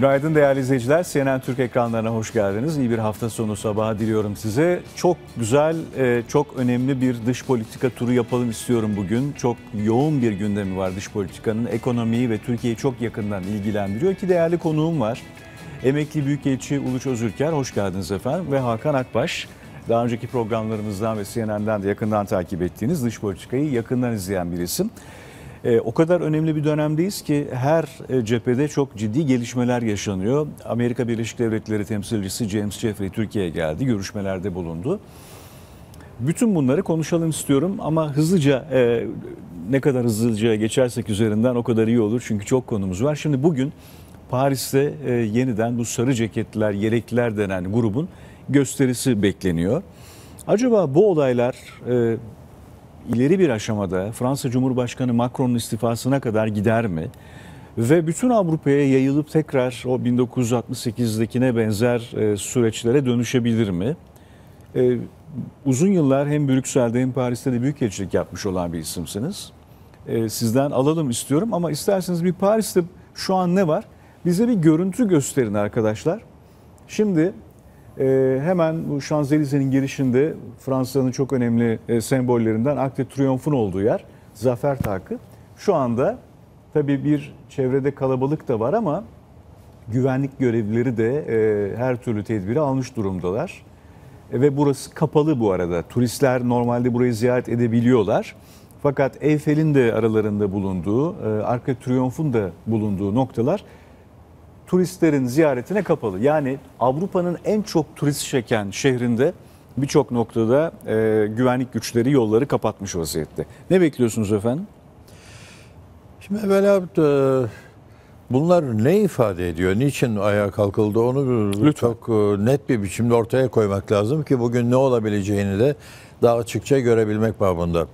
Günaydın değerli izleyiciler. CNN Türk ekranlarına hoş geldiniz. İyi bir hafta sonu sabahı diliyorum size. Çok güzel, e, çok önemli bir dış politika turu yapalım istiyorum bugün. Çok yoğun bir gündemi var dış politikanın. Ekonomiyi ve Türkiye'yi çok yakından ilgilendiriyor ki değerli konuğum var. Emekli Büyükelçi Uluç Özürker, hoş geldiniz efendim. Ve Hakan Akbaş, daha önceki programlarımızdan ve CNN'den de yakından takip ettiğiniz dış politikayı yakından izleyen bir isim. E, o kadar önemli bir dönemdeyiz ki her e, cephede çok ciddi gelişmeler yaşanıyor. Amerika Birleşik Devletleri temsilcisi James Jeffrey Türkiye'ye geldi, görüşmelerde bulundu. Bütün bunları konuşalım istiyorum ama hızlıca e, ne kadar hızlıca geçersek üzerinden o kadar iyi olur çünkü çok konumuz var. Şimdi bugün Paris'te e, yeniden bu sarı ceketler, yelekler denen grubun gösterisi bekleniyor. Acaba bu olaylar e, ileri bir aşamada Fransa Cumhurbaşkanı Macron'un istifasına kadar gider mi? Ve bütün Avrupa'ya yayılıp tekrar o 1968'dekine benzer e, süreçlere dönüşebilir mi? E, uzun yıllar hem Brüksel'de hem Paris'te de büyük elçilik yapmış olan bir isimsiniz. E, sizden alalım istiyorum ama isterseniz bir Paris'te şu an ne var? Bize bir görüntü gösterin arkadaşlar. Şimdi ee, hemen bu Şanzelize'nin girişinde Fransa'nın çok önemli e, sembollerinden Arc de Triomphe'un olduğu yer Zafer Takı. Şu anda tabii bir çevrede kalabalık da var ama güvenlik görevlileri de e, her türlü tedbiri almış durumdalar. E, ve burası kapalı bu arada. Turistler normalde burayı ziyaret edebiliyorlar. Fakat Eyfel'in de aralarında bulunduğu, e, Arka Triumf'un da bulunduğu noktalar turistlerin ziyaretine kapalı. Yani Avrupa'nın en çok turist çeken şehrinde birçok noktada e, güvenlik güçleri yolları kapatmış vaziyette. Ne bekliyorsunuz efendim? Şimdi evvela e, bunlar ne ifade ediyor? Niçin ayağa kalkıldı? Onu Lütfen. çok e, net bir biçimde ortaya koymak lazım ki bugün ne olabileceğini de daha açıkça görebilmek babında.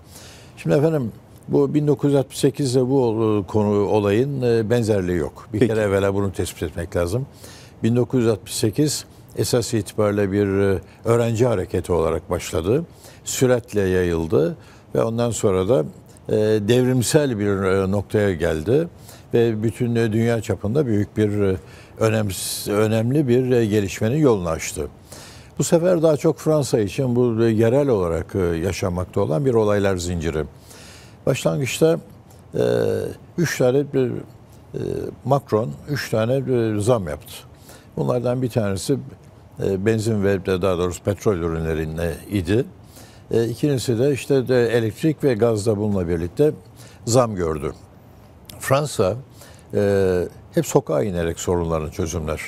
Şimdi efendim bu 1968'de bu konu olayın e, benzerliği yok. Bir Peki. kere evvela bunu tespit etmek lazım. 1968 esas itibariyle bir e, öğrenci hareketi olarak başladı. Süratle yayıldı ve ondan sonra da e, devrimsel bir noktaya geldi ve bütün dünya çapında büyük bir önemli bir gelişmenin yolunu açtı. Bu sefer daha çok Fransa için bu yerel olarak yaşanmakta olan bir olaylar zinciri. Başlangıçta e, üç tane bir e, Macron üç tane bir e, zam yaptı. Bunlardan bir tanesi e, benzin ve daha doğrusu petrol ürünlerine idi. E, ikincisi de işte de elektrik ve gazda bununla birlikte zam gördü. Fransa e, hep sokağa inerek sorunlarını çözümler.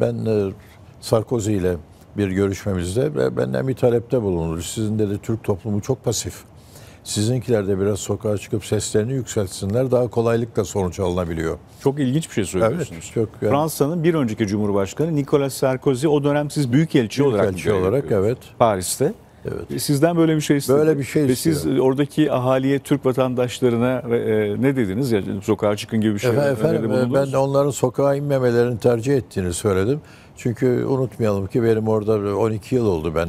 Ben e, Sarkozy ile bir görüşmemizde ve benden bir talepte bulunur. Sizin de Türk toplumu çok pasif. Sizinkiler de biraz sokağa çıkıp seslerini yükseltsinler daha kolaylıkla sonuç alınabiliyor. Çok ilginç bir şey söylüyorsunuz. Evet, çok yani. Fransa'nın bir önceki Cumhurbaşkanı Nicolas Sarkozy o dönem siz büyükelçi olarak büyükelçi olarak evet. Paris'te. Evet. E, sizden böyle bir şey istedim. Böyle bir şey Ve siz e, oradaki ahaliye, Türk vatandaşlarına e, e, ne dediniz? ya Sokağa çıkın gibi bir şey. Efendim, efendim ben de onların sokağa inmemelerini tercih ettiğini söyledim. Çünkü unutmayalım ki benim orada 12 yıl oldu ben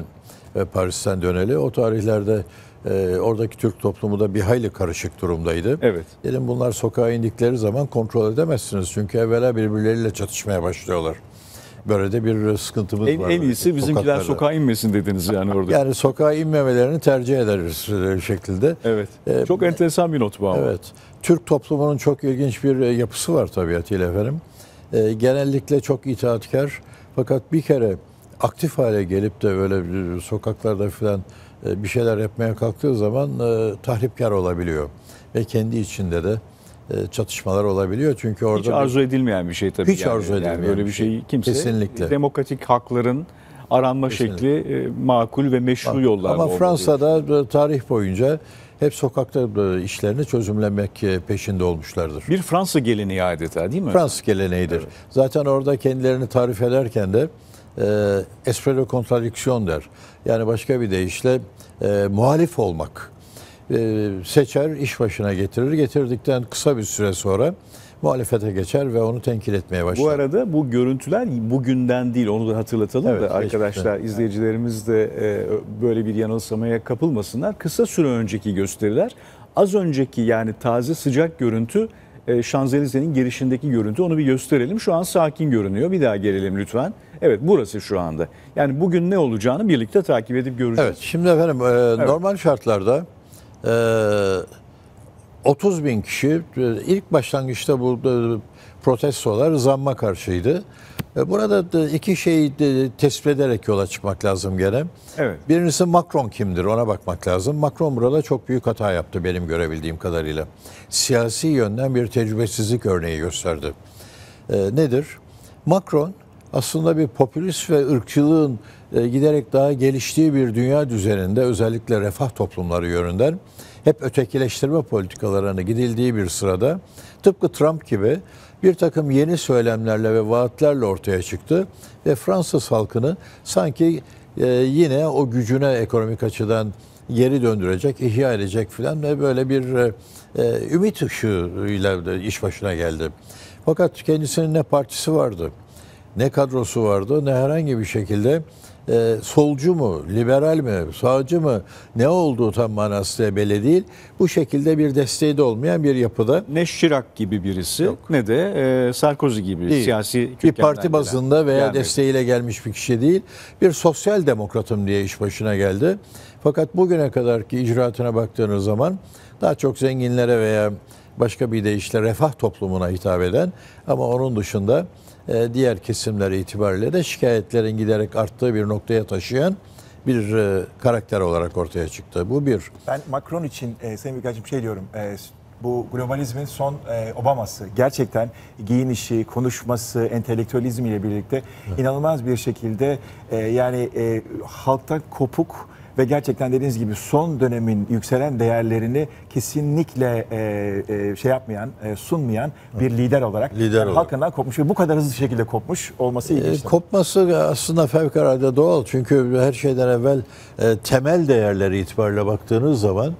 Paris'ten döneli. O tarihlerde e, oradaki Türk toplumu da bir hayli karışık durumdaydı. Evet. Dedim bunlar sokağa indikleri zaman kontrol edemezsiniz. Çünkü evvela birbirleriyle çatışmaya başlıyorlar. Böyle de bir sıkıntımız en, var. En iyisi bizimkiler sokağa inmesin dediniz yani orada. yani sokağa inmemelerini tercih ederiz e, şekilde. Evet. Ee, çok enteresan bir not bu ama. Evet. Türk toplumunun çok ilginç bir e, yapısı var tabiatıyla efendim. Ee, genellikle çok itaatkar fakat bir kere aktif hale gelip de öyle e, sokaklarda falan e, bir şeyler yapmaya kalktığı zaman e, tahripkar olabiliyor. Ve kendi içinde de e, çatışmalar olabiliyor. Çünkü orada hiç arzu bir, edilmeyen bir şey tabii. Hiç yani, arzu edilmeyen yani böyle bir şey. şey kimse kesinlikle demokratik hakların aranma kesinlikle. şekli makul ve meşru makul. yollarla. Ama Fransa'da diyor. tarih boyunca hep sokakta işlerini çözümlemek peşinde olmuşlardır. Bir Fransa geleneği adeta değil mi? Fransız geleneğidir. Evet. Zaten orada kendilerini tarif ederken de e, espre kontradiksiyon der. Yani başka bir deyişle e, muhalif olmak. E, seçer, iş başına getirir. Getirdikten kısa bir süre sonra muhalefete geçer ve onu tenkil etmeye başlar. Bu arada bu görüntüler bugünden değil onu da hatırlatalım evet, da arkadaşlar geçmişten. Şey. izleyicilerimiz de e, böyle bir yanılsamaya kapılmasınlar. Kısa süre önceki gösteriler az önceki yani taze sıcak görüntü e, Şanzelize'nin girişindeki görüntü onu bir gösterelim. Şu an sakin görünüyor bir daha gelelim lütfen. Evet burası şu anda. Yani bugün ne olacağını birlikte takip edip göreceğiz. Evet şimdi efendim e, evet. normal şartlarda e, 30 bin kişi e, ilk başlangıçta bu e, protestolar zamma karşıydı. E, burada da iki şeyi de tespit ederek yola çıkmak lazım gene. Evet. Birincisi Macron kimdir ona bakmak lazım. Macron burada çok büyük hata yaptı benim görebildiğim kadarıyla. Siyasi yönden bir tecrübesizlik örneği gösterdi. nedir? Macron aslında bir popülist ve ırkçılığın e, giderek daha geliştiği bir dünya düzeninde özellikle refah toplumları yönünden hep ötekileştirme politikalarına gidildiği bir sırada tıpkı Trump gibi bir takım yeni söylemlerle ve vaatlerle ortaya çıktı ve Fransız halkını sanki e, yine o gücüne ekonomik açıdan geri döndürecek, ihya edecek filan ve böyle bir e, e ümit ışığıyla iş başına geldi. Fakat kendisinin ne partisi vardı? ne kadrosu vardı ne herhangi bir şekilde e, solcu mu, liberal mi, sağcı mı ne olduğu tam manasıyla belli değil. Bu şekilde bir desteği de olmayan bir yapıda. Ne Şirak gibi birisi Yok. ne de e, Sarkozy gibi değil. siyasi Bir parti bazında veya gelmedi. desteğiyle gelmiş bir kişi değil. Bir sosyal demokratım diye iş başına geldi. Fakat bugüne kadarki icraatına baktığınız zaman daha çok zenginlere veya başka bir deyişle refah toplumuna hitap eden ama onun dışında e, diğer kesimler itibariyle de şikayetlerin giderek arttığı bir noktaya taşıyan bir e, karakter olarak ortaya çıktı. Bu bir. Ben Macron için e, Sayın Büyükelçim şey diyorum. E, bu globalizmin son e, Obama'sı. Gerçekten giyinişi, konuşması, entelektüelizmiyle birlikte inanılmaz bir şekilde e, yani e, halktan kopuk ve gerçekten dediğiniz gibi son dönemin yükselen değerlerini kesinlikle e, e, şey yapmayan, e, sunmayan bir lider olarak Lider olarak. halkından kopmuş ve bu kadar hızlı şekilde kopmuş olması ilginç. E, kopması aslında fevkalade doğal. Çünkü her şeyden evvel e, temel değerleri itibariyle baktığınız zaman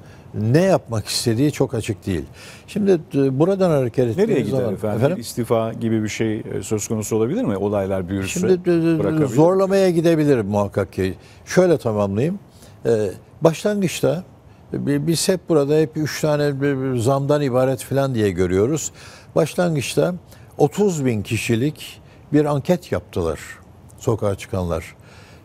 ne yapmak istediği çok açık değil. Şimdi e, buradan hareket ettiğimiz Nereye gider zaman, efendim? Bir İstifa gibi bir şey e, söz konusu olabilir mi? Olaylar büyürse Şimdi zorlamaya gidebilir muhakkak ki. Şöyle tamamlayayım. Ee, başlangıçta biz hep burada hep 3 tane zamdan ibaret falan diye görüyoruz. Başlangıçta 30 bin kişilik bir anket yaptılar sokağa çıkanlar.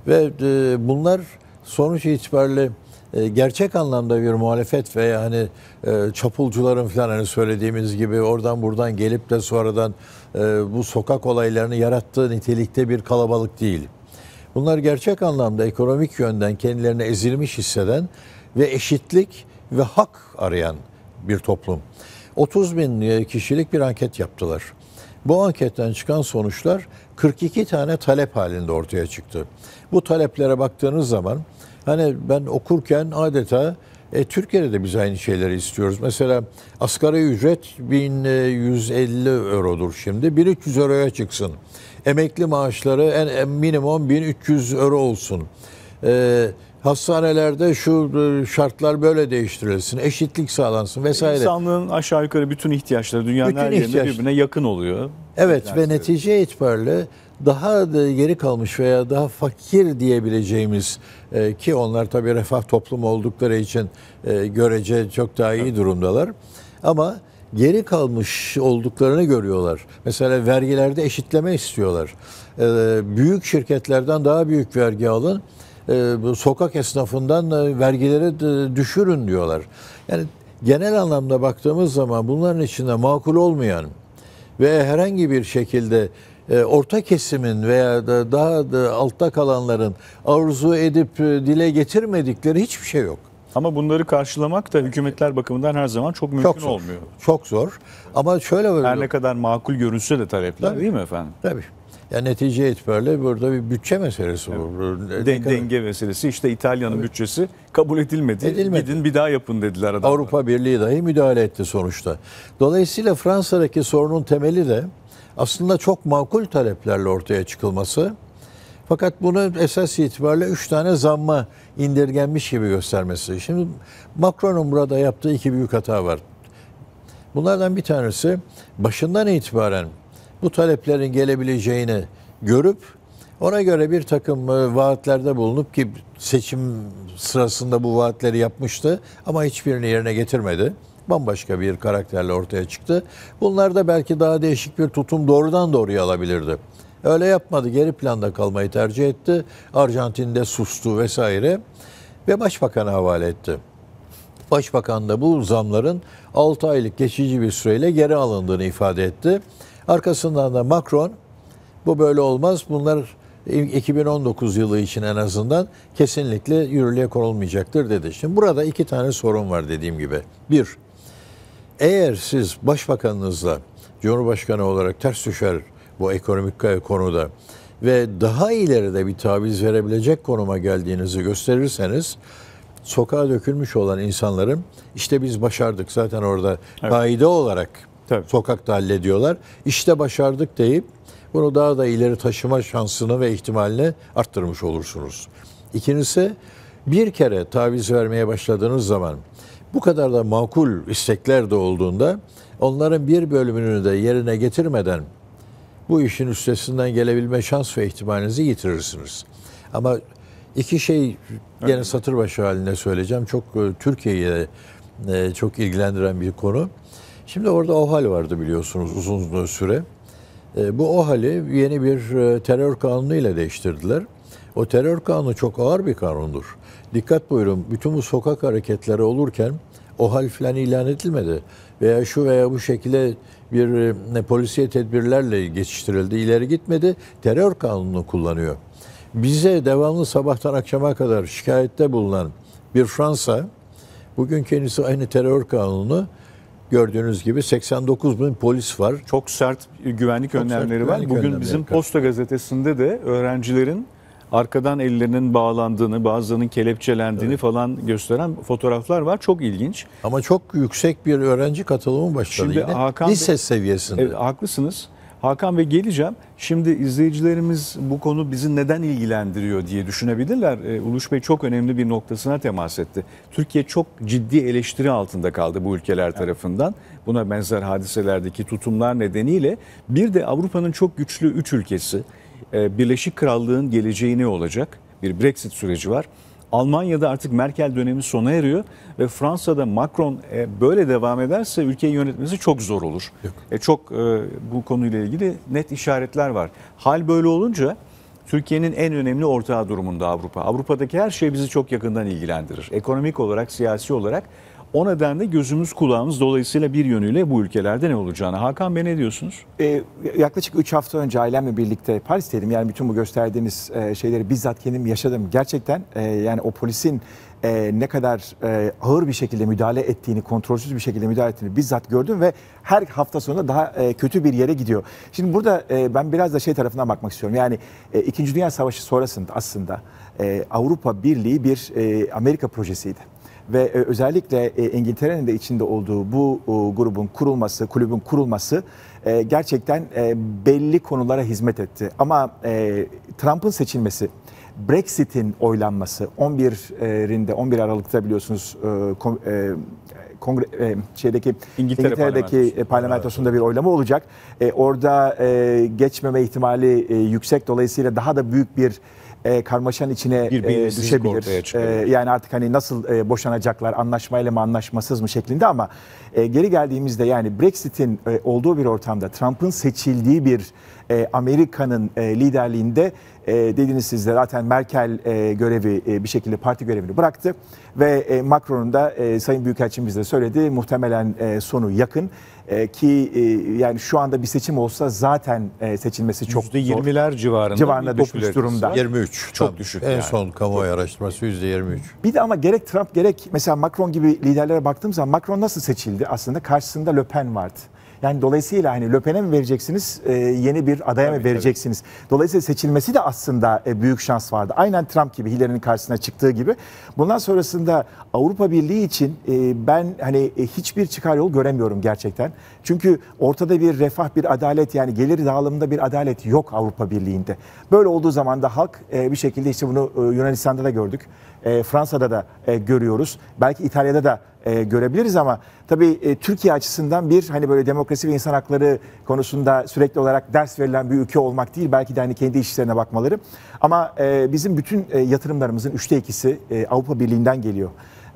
Ve e, bunlar sonuç itibariyle e, gerçek anlamda bir muhalefet ve yani e, çapulcuların falan hani söylediğimiz gibi oradan buradan gelip de sonradan bu sokak olaylarını yarattığı nitelikte bir kalabalık değil. Bunlar gerçek anlamda ekonomik yönden kendilerini ezilmiş hisseden ve eşitlik ve hak arayan bir toplum. 30 bin kişilik bir anket yaptılar. Bu anketten çıkan sonuçlar 42 tane talep halinde ortaya çıktı. Bu taleplere baktığınız zaman hani ben okurken adeta e, Türkiye'de de biz aynı şeyleri istiyoruz. Mesela asgari ücret 1150 e, eurodur şimdi. 1300 euroya çıksın. Emekli maaşları en, en minimum 1300 euro olsun. Eee hastanelerde şu e, şartlar böyle değiştirilsin, eşitlik sağlansın vesaire. İnsanlığın aşağı yukarı bütün ihtiyaçları dünyanın bütün her yerinde ihtiyaç... birbirine yakın oluyor. Evet ve söylüyor. netice itibariyle daha da geri kalmış veya daha fakir diyebileceğimiz e, ki onlar tabii refah toplumu oldukları için e, görece çok daha iyi durumdalar. Ama geri kalmış olduklarını görüyorlar. Mesela vergilerde eşitleme istiyorlar. Ee, büyük şirketlerden daha büyük vergi alın. E, sokak esnafından e, vergileri düşürün diyorlar. Yani genel anlamda baktığımız zaman bunların içinde makul olmayan ve herhangi bir şekilde e, orta kesimin veya da daha da altta kalanların arzu edip dile getirmedikleri hiçbir şey yok. Ama bunları karşılamak da hükümetler bakımından her zaman çok mümkün çok zor, olmuyor. Çok zor. Ama şöyle böyle. Her ne kadar makul görünse de talepler tabii, değil mi efendim? Tabii. Ya netice itibariyle burada bir bütçe meselesi evet. bu. Den, denge meselesi. İşte İtalya'nın evet. bütçesi kabul edilmedi. edilmedi. Gidin bir daha yapın dediler adamlar. Avrupa Birliği dahi müdahale etti sonuçta. Dolayısıyla Fransa'daki sorunun temeli de aslında çok makul taleplerle ortaya çıkılması. Fakat bunu esas itibariyle 3 tane zamma indirgenmiş gibi göstermesi. Şimdi Macron'un burada yaptığı iki büyük hata var. Bunlardan bir tanesi başından itibaren bu taleplerin gelebileceğini görüp ona göre bir takım e, vaatlerde bulunup ki seçim sırasında bu vaatleri yapmıştı ama hiçbirini yerine getirmedi. Bambaşka bir karakterle ortaya çıktı. Bunlar da belki daha değişik bir tutum doğrudan doğruya alabilirdi. Öyle yapmadı. Geri planda kalmayı tercih etti. Arjantin'de sustu vesaire ve başbakana havale etti. Başbakan da bu zamların 6 aylık geçici bir süreyle geri alındığını ifade etti. Arkasından da Macron bu böyle olmaz. Bunlar 2019 yılı için en azından kesinlikle yürürlüğe konulmayacaktır dedi. Şimdi burada iki tane sorun var dediğim gibi. Bir, eğer siz başbakanınızla Cumhurbaşkanı olarak ters düşer bu ekonomik konuda ve daha ileride bir taviz verebilecek konuma geldiğinizi gösterirseniz sokağa dökülmüş olan insanların işte biz başardık zaten orada evet. kaide olarak Tabii. sokakta hallediyorlar. İşte başardık deyip bunu daha da ileri taşıma şansını ve ihtimalini arttırmış olursunuz. İkincisi bir kere taviz vermeye başladığınız zaman bu kadar da makul istekler de olduğunda onların bir bölümünü de yerine getirmeden bu işin üstesinden gelebilme şans ve ihtimalinizi yitirirsiniz. Ama iki şey gene evet. satır başı halinde söyleyeceğim. Çok e, Türkiye'ye e, çok ilgilendiren bir konu. Şimdi orada OHAL vardı biliyorsunuz uzun süre. E, bu OHAL'i yeni bir terör kanunu ile değiştirdiler. O terör kanunu çok ağır bir kanundur. Dikkat buyurun bütün bu sokak hareketleri olurken OHAL falan ilan edilmedi. Veya şu veya bu şekilde bir e, polisiye tedbirlerle geçiştirildi. İleri gitmedi. Terör kanunu kullanıyor. Bize devamlı sabahtan akşama kadar şikayette bulunan bir Fransa bugün kendisi aynı terör kanunu gördüğünüz gibi 89 bin polis var. Çok sert güvenlik Çok önlemleri sert güvenlik var. Bugün önlemleri bizim var. Posta gazetesinde de öğrencilerin arkadan ellerinin bağlandığını, bazılarının kelepçelendiğini evet. falan gösteren fotoğraflar var. Çok ilginç. Ama çok yüksek bir öğrenci katılımı başladı Şimdi yine. Hakan Lise Bey, seviyesinde. Evet, haklısınız. Hakan ve geleceğim. Şimdi izleyicilerimiz bu konu bizi neden ilgilendiriyor diye düşünebilirler. E, Uluş Bey çok önemli bir noktasına temas etti. Türkiye çok ciddi eleştiri altında kaldı bu ülkeler tarafından. Buna benzer hadiselerdeki tutumlar nedeniyle bir de Avrupa'nın çok güçlü üç ülkesi ee, Birleşik Krallığın geleceği ne olacak? Bir Brexit süreci var. Almanya'da artık Merkel dönemi sona eriyor ve Fransa'da Macron e, böyle devam ederse ülkeyi yönetmesi çok zor olur. Yok. E, çok e, bu konuyla ilgili net işaretler var. Hal böyle olunca Türkiye'nin en önemli ortağı durumunda Avrupa. Avrupa'daki her şey bizi çok yakından ilgilendirir. Ekonomik olarak, siyasi olarak o nedenle gözümüz kulağımız dolayısıyla bir yönüyle bu ülkelerde ne olacağını. Hakan Bey ne diyorsunuz? Ee, yaklaşık 3 hafta önce ailemle birlikte Paris'teydim. Yani bütün bu gösterdiğiniz e, şeyleri bizzat kendim yaşadım. Gerçekten e, yani o polisin e, ne kadar e, ağır bir şekilde müdahale ettiğini, kontrolsüz bir şekilde müdahale ettiğini bizzat gördüm ve her hafta sonunda daha e, kötü bir yere gidiyor. Şimdi burada e, ben biraz da şey tarafından bakmak istiyorum. Yani e, İkinci Dünya Savaşı sonrasında aslında e, Avrupa Birliği bir e, Amerika projesiydi ve e, özellikle e, İngiltere'nin de içinde olduğu bu e, grubun kurulması, kulübün kurulması gerçekten belli konulara hizmet etti. Ama Trump'ın seçilmesi, Brexit'in oylanması 11'inde 11 Aralık'ta biliyorsunuz kongre e, şeydeki İngiltere İngiltere'deki parlamentosunda bir oylama olacak. orada geçmeme ihtimali yüksek dolayısıyla daha da büyük bir e, karmaşanın içine e, düşebilir. E, yani artık hani nasıl e, boşanacaklar anlaşmayla mı anlaşmasız mı şeklinde ama e, geri geldiğimizde yani Brexit'in e, olduğu bir ortamda Trump'ın seçildiği bir e, Amerika'nın e, liderliğinde e, dediniz siz de zaten Merkel e, görevi e, bir şekilde parti görevini bıraktı ve e, Macron'un da e, Sayın Büyükelçimiz de söyledi muhtemelen e, sonu yakın. E, ki e, yani şu anda bir seçim olsa zaten e, seçilmesi çok 20 %20'ler civarında civarında düşmüş durumda. 23 çok tam, düşük. En yani. son kamuoyu araştırması %23. Bir de ama gerek Trump gerek mesela Macron gibi liderlere baktığım zaman Macron nasıl seçildi? Aslında karşısında Le Pen vardı. Yani dolayısıyla hani Löpen'e mi vereceksiniz, e, yeni bir adaya tabii, mı vereceksiniz? Tabii. Dolayısıyla seçilmesi de aslında e, büyük şans vardı. Aynen Trump gibi Hillary'nin karşısına çıktığı gibi. Bundan sonrasında Avrupa Birliği için e, ben hani e, hiçbir çıkar yol göremiyorum gerçekten. Çünkü ortada bir refah, bir adalet yani gelir dağılımında bir adalet yok Avrupa Birliği'nde. Böyle olduğu zaman da halk e, bir şekilde işte bunu e, Yunanistan'da da gördük. E, Fransa'da da e, görüyoruz. Belki İtalya'da da e, görebiliriz ama tabii e, Türkiye açısından bir hani böyle demokrasi ve insan hakları konusunda sürekli olarak ders verilen bir ülke olmak değil belki de hani kendi işlerine bakmaları ama e, bizim bütün e, yatırımlarımızın üçte ikisi e, Avrupa Birliği'nden geliyor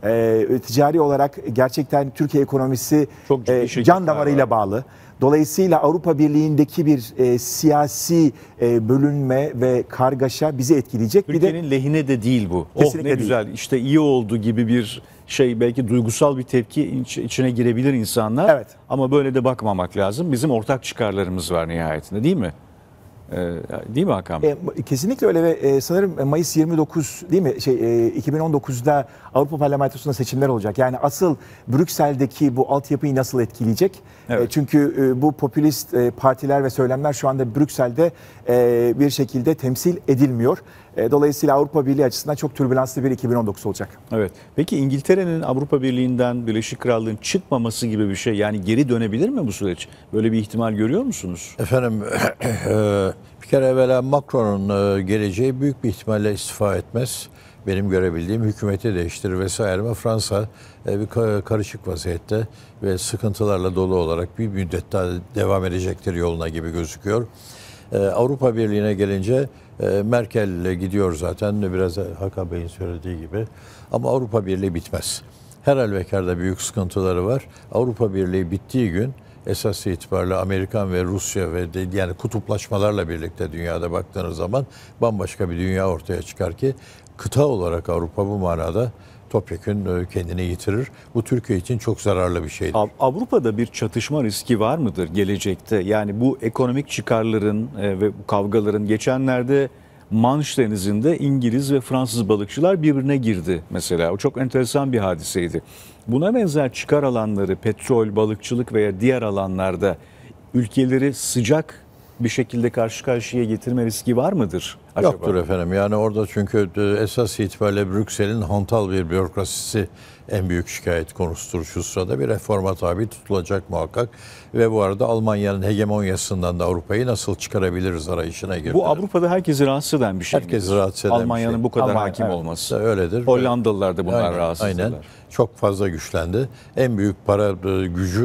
e, ticari olarak gerçekten Türkiye ekonomisi e, can damarıyla bağlı. Dolayısıyla Avrupa Birliği'ndeki bir e, siyasi e, bölünme ve kargaşa bizi etkileyecek. Türkiye'nin bir de, lehine de değil bu. Oh, Kesinlikle oh ne değil. güzel işte iyi oldu gibi bir şey belki duygusal bir tepki iç, içine girebilir insanlar. Evet. Ama böyle de bakmamak lazım. Bizim ortak çıkarlarımız var nihayetinde değil mi? Ee, değil mi Hakan? E, kesinlikle öyle ve e, sanırım e, Mayıs 29 değil mi? Şey e, 2019'da Avrupa Parlamentosu'nda seçimler olacak. Yani asıl Brüksel'deki bu altyapıyı nasıl etkileyecek? E, evet. E, çünkü e, bu popülist e, partiler ve söylemler şu anda Brüksel'de e, bir şekilde temsil edilmiyor. E, dolayısıyla Avrupa Birliği açısından çok türbülanslı bir 2019 olacak. Evet. Peki İngiltere'nin Avrupa Birliği'nden Birleşik Krallığın çıkmaması gibi bir şey yani geri dönebilir mi bu süreç? Böyle bir ihtimal görüyor musunuz? Efendim e, bir kere evvela Macron'un e, geleceği büyük bir ihtimalle istifa etmez. Benim görebildiğim hükümeti değiştirir vesaire Ve Fransa bir karışık vaziyette ve sıkıntılarla dolu olarak bir müddet daha devam edecektir yoluna gibi gözüküyor. Avrupa Birliği'ne gelince ee, Merkel gidiyor zaten biraz Hakan Bey'in söylediği gibi. Ama Avrupa Birliği bitmez. Her halükarda büyük sıkıntıları var. Avrupa Birliği bittiği gün esas itibariyle Amerikan ve Rusya ve de, yani kutuplaşmalarla birlikte dünyada baktığınız zaman bambaşka bir dünya ortaya çıkar ki kıta olarak Avrupa bu manada topyekun e, kendini yitirir. Bu Türkiye için çok zararlı bir şeydir. Avrupa'da bir çatışma riski var mıdır gelecekte? Yani bu ekonomik çıkarların e, ve bu kavgaların geçenlerde Manş Denizi'nde İngiliz ve Fransız balıkçılar birbirine girdi mesela. O çok enteresan bir hadiseydi. Buna benzer çıkar alanları petrol, balıkçılık veya diğer alanlarda ülkeleri sıcak bir şekilde karşı karşıya getirme riski var mıdır? acaba? Yoktur efendim. Yani orada çünkü e, esas itibariyle Brüksel'in hantal bir bürokrasisi en büyük şikayet konusudur şu sırada. Bir reforma tabi tutulacak muhakkak. Ve bu arada Almanya'nın hegemonyasından da Avrupa'yı nasıl çıkarabiliriz arayışına girdi. Bu Avrupa'da herkesi rahatsız eden bir şey. Herkesi rahatsız eden Almanya'nın şey. bu kadar Almanya, hakim evet. olması. Öyledir. Hollandalılar da bunlar aynen, rahatsızdılar. Aynen. Çok fazla güçlendi. En büyük para e, gücü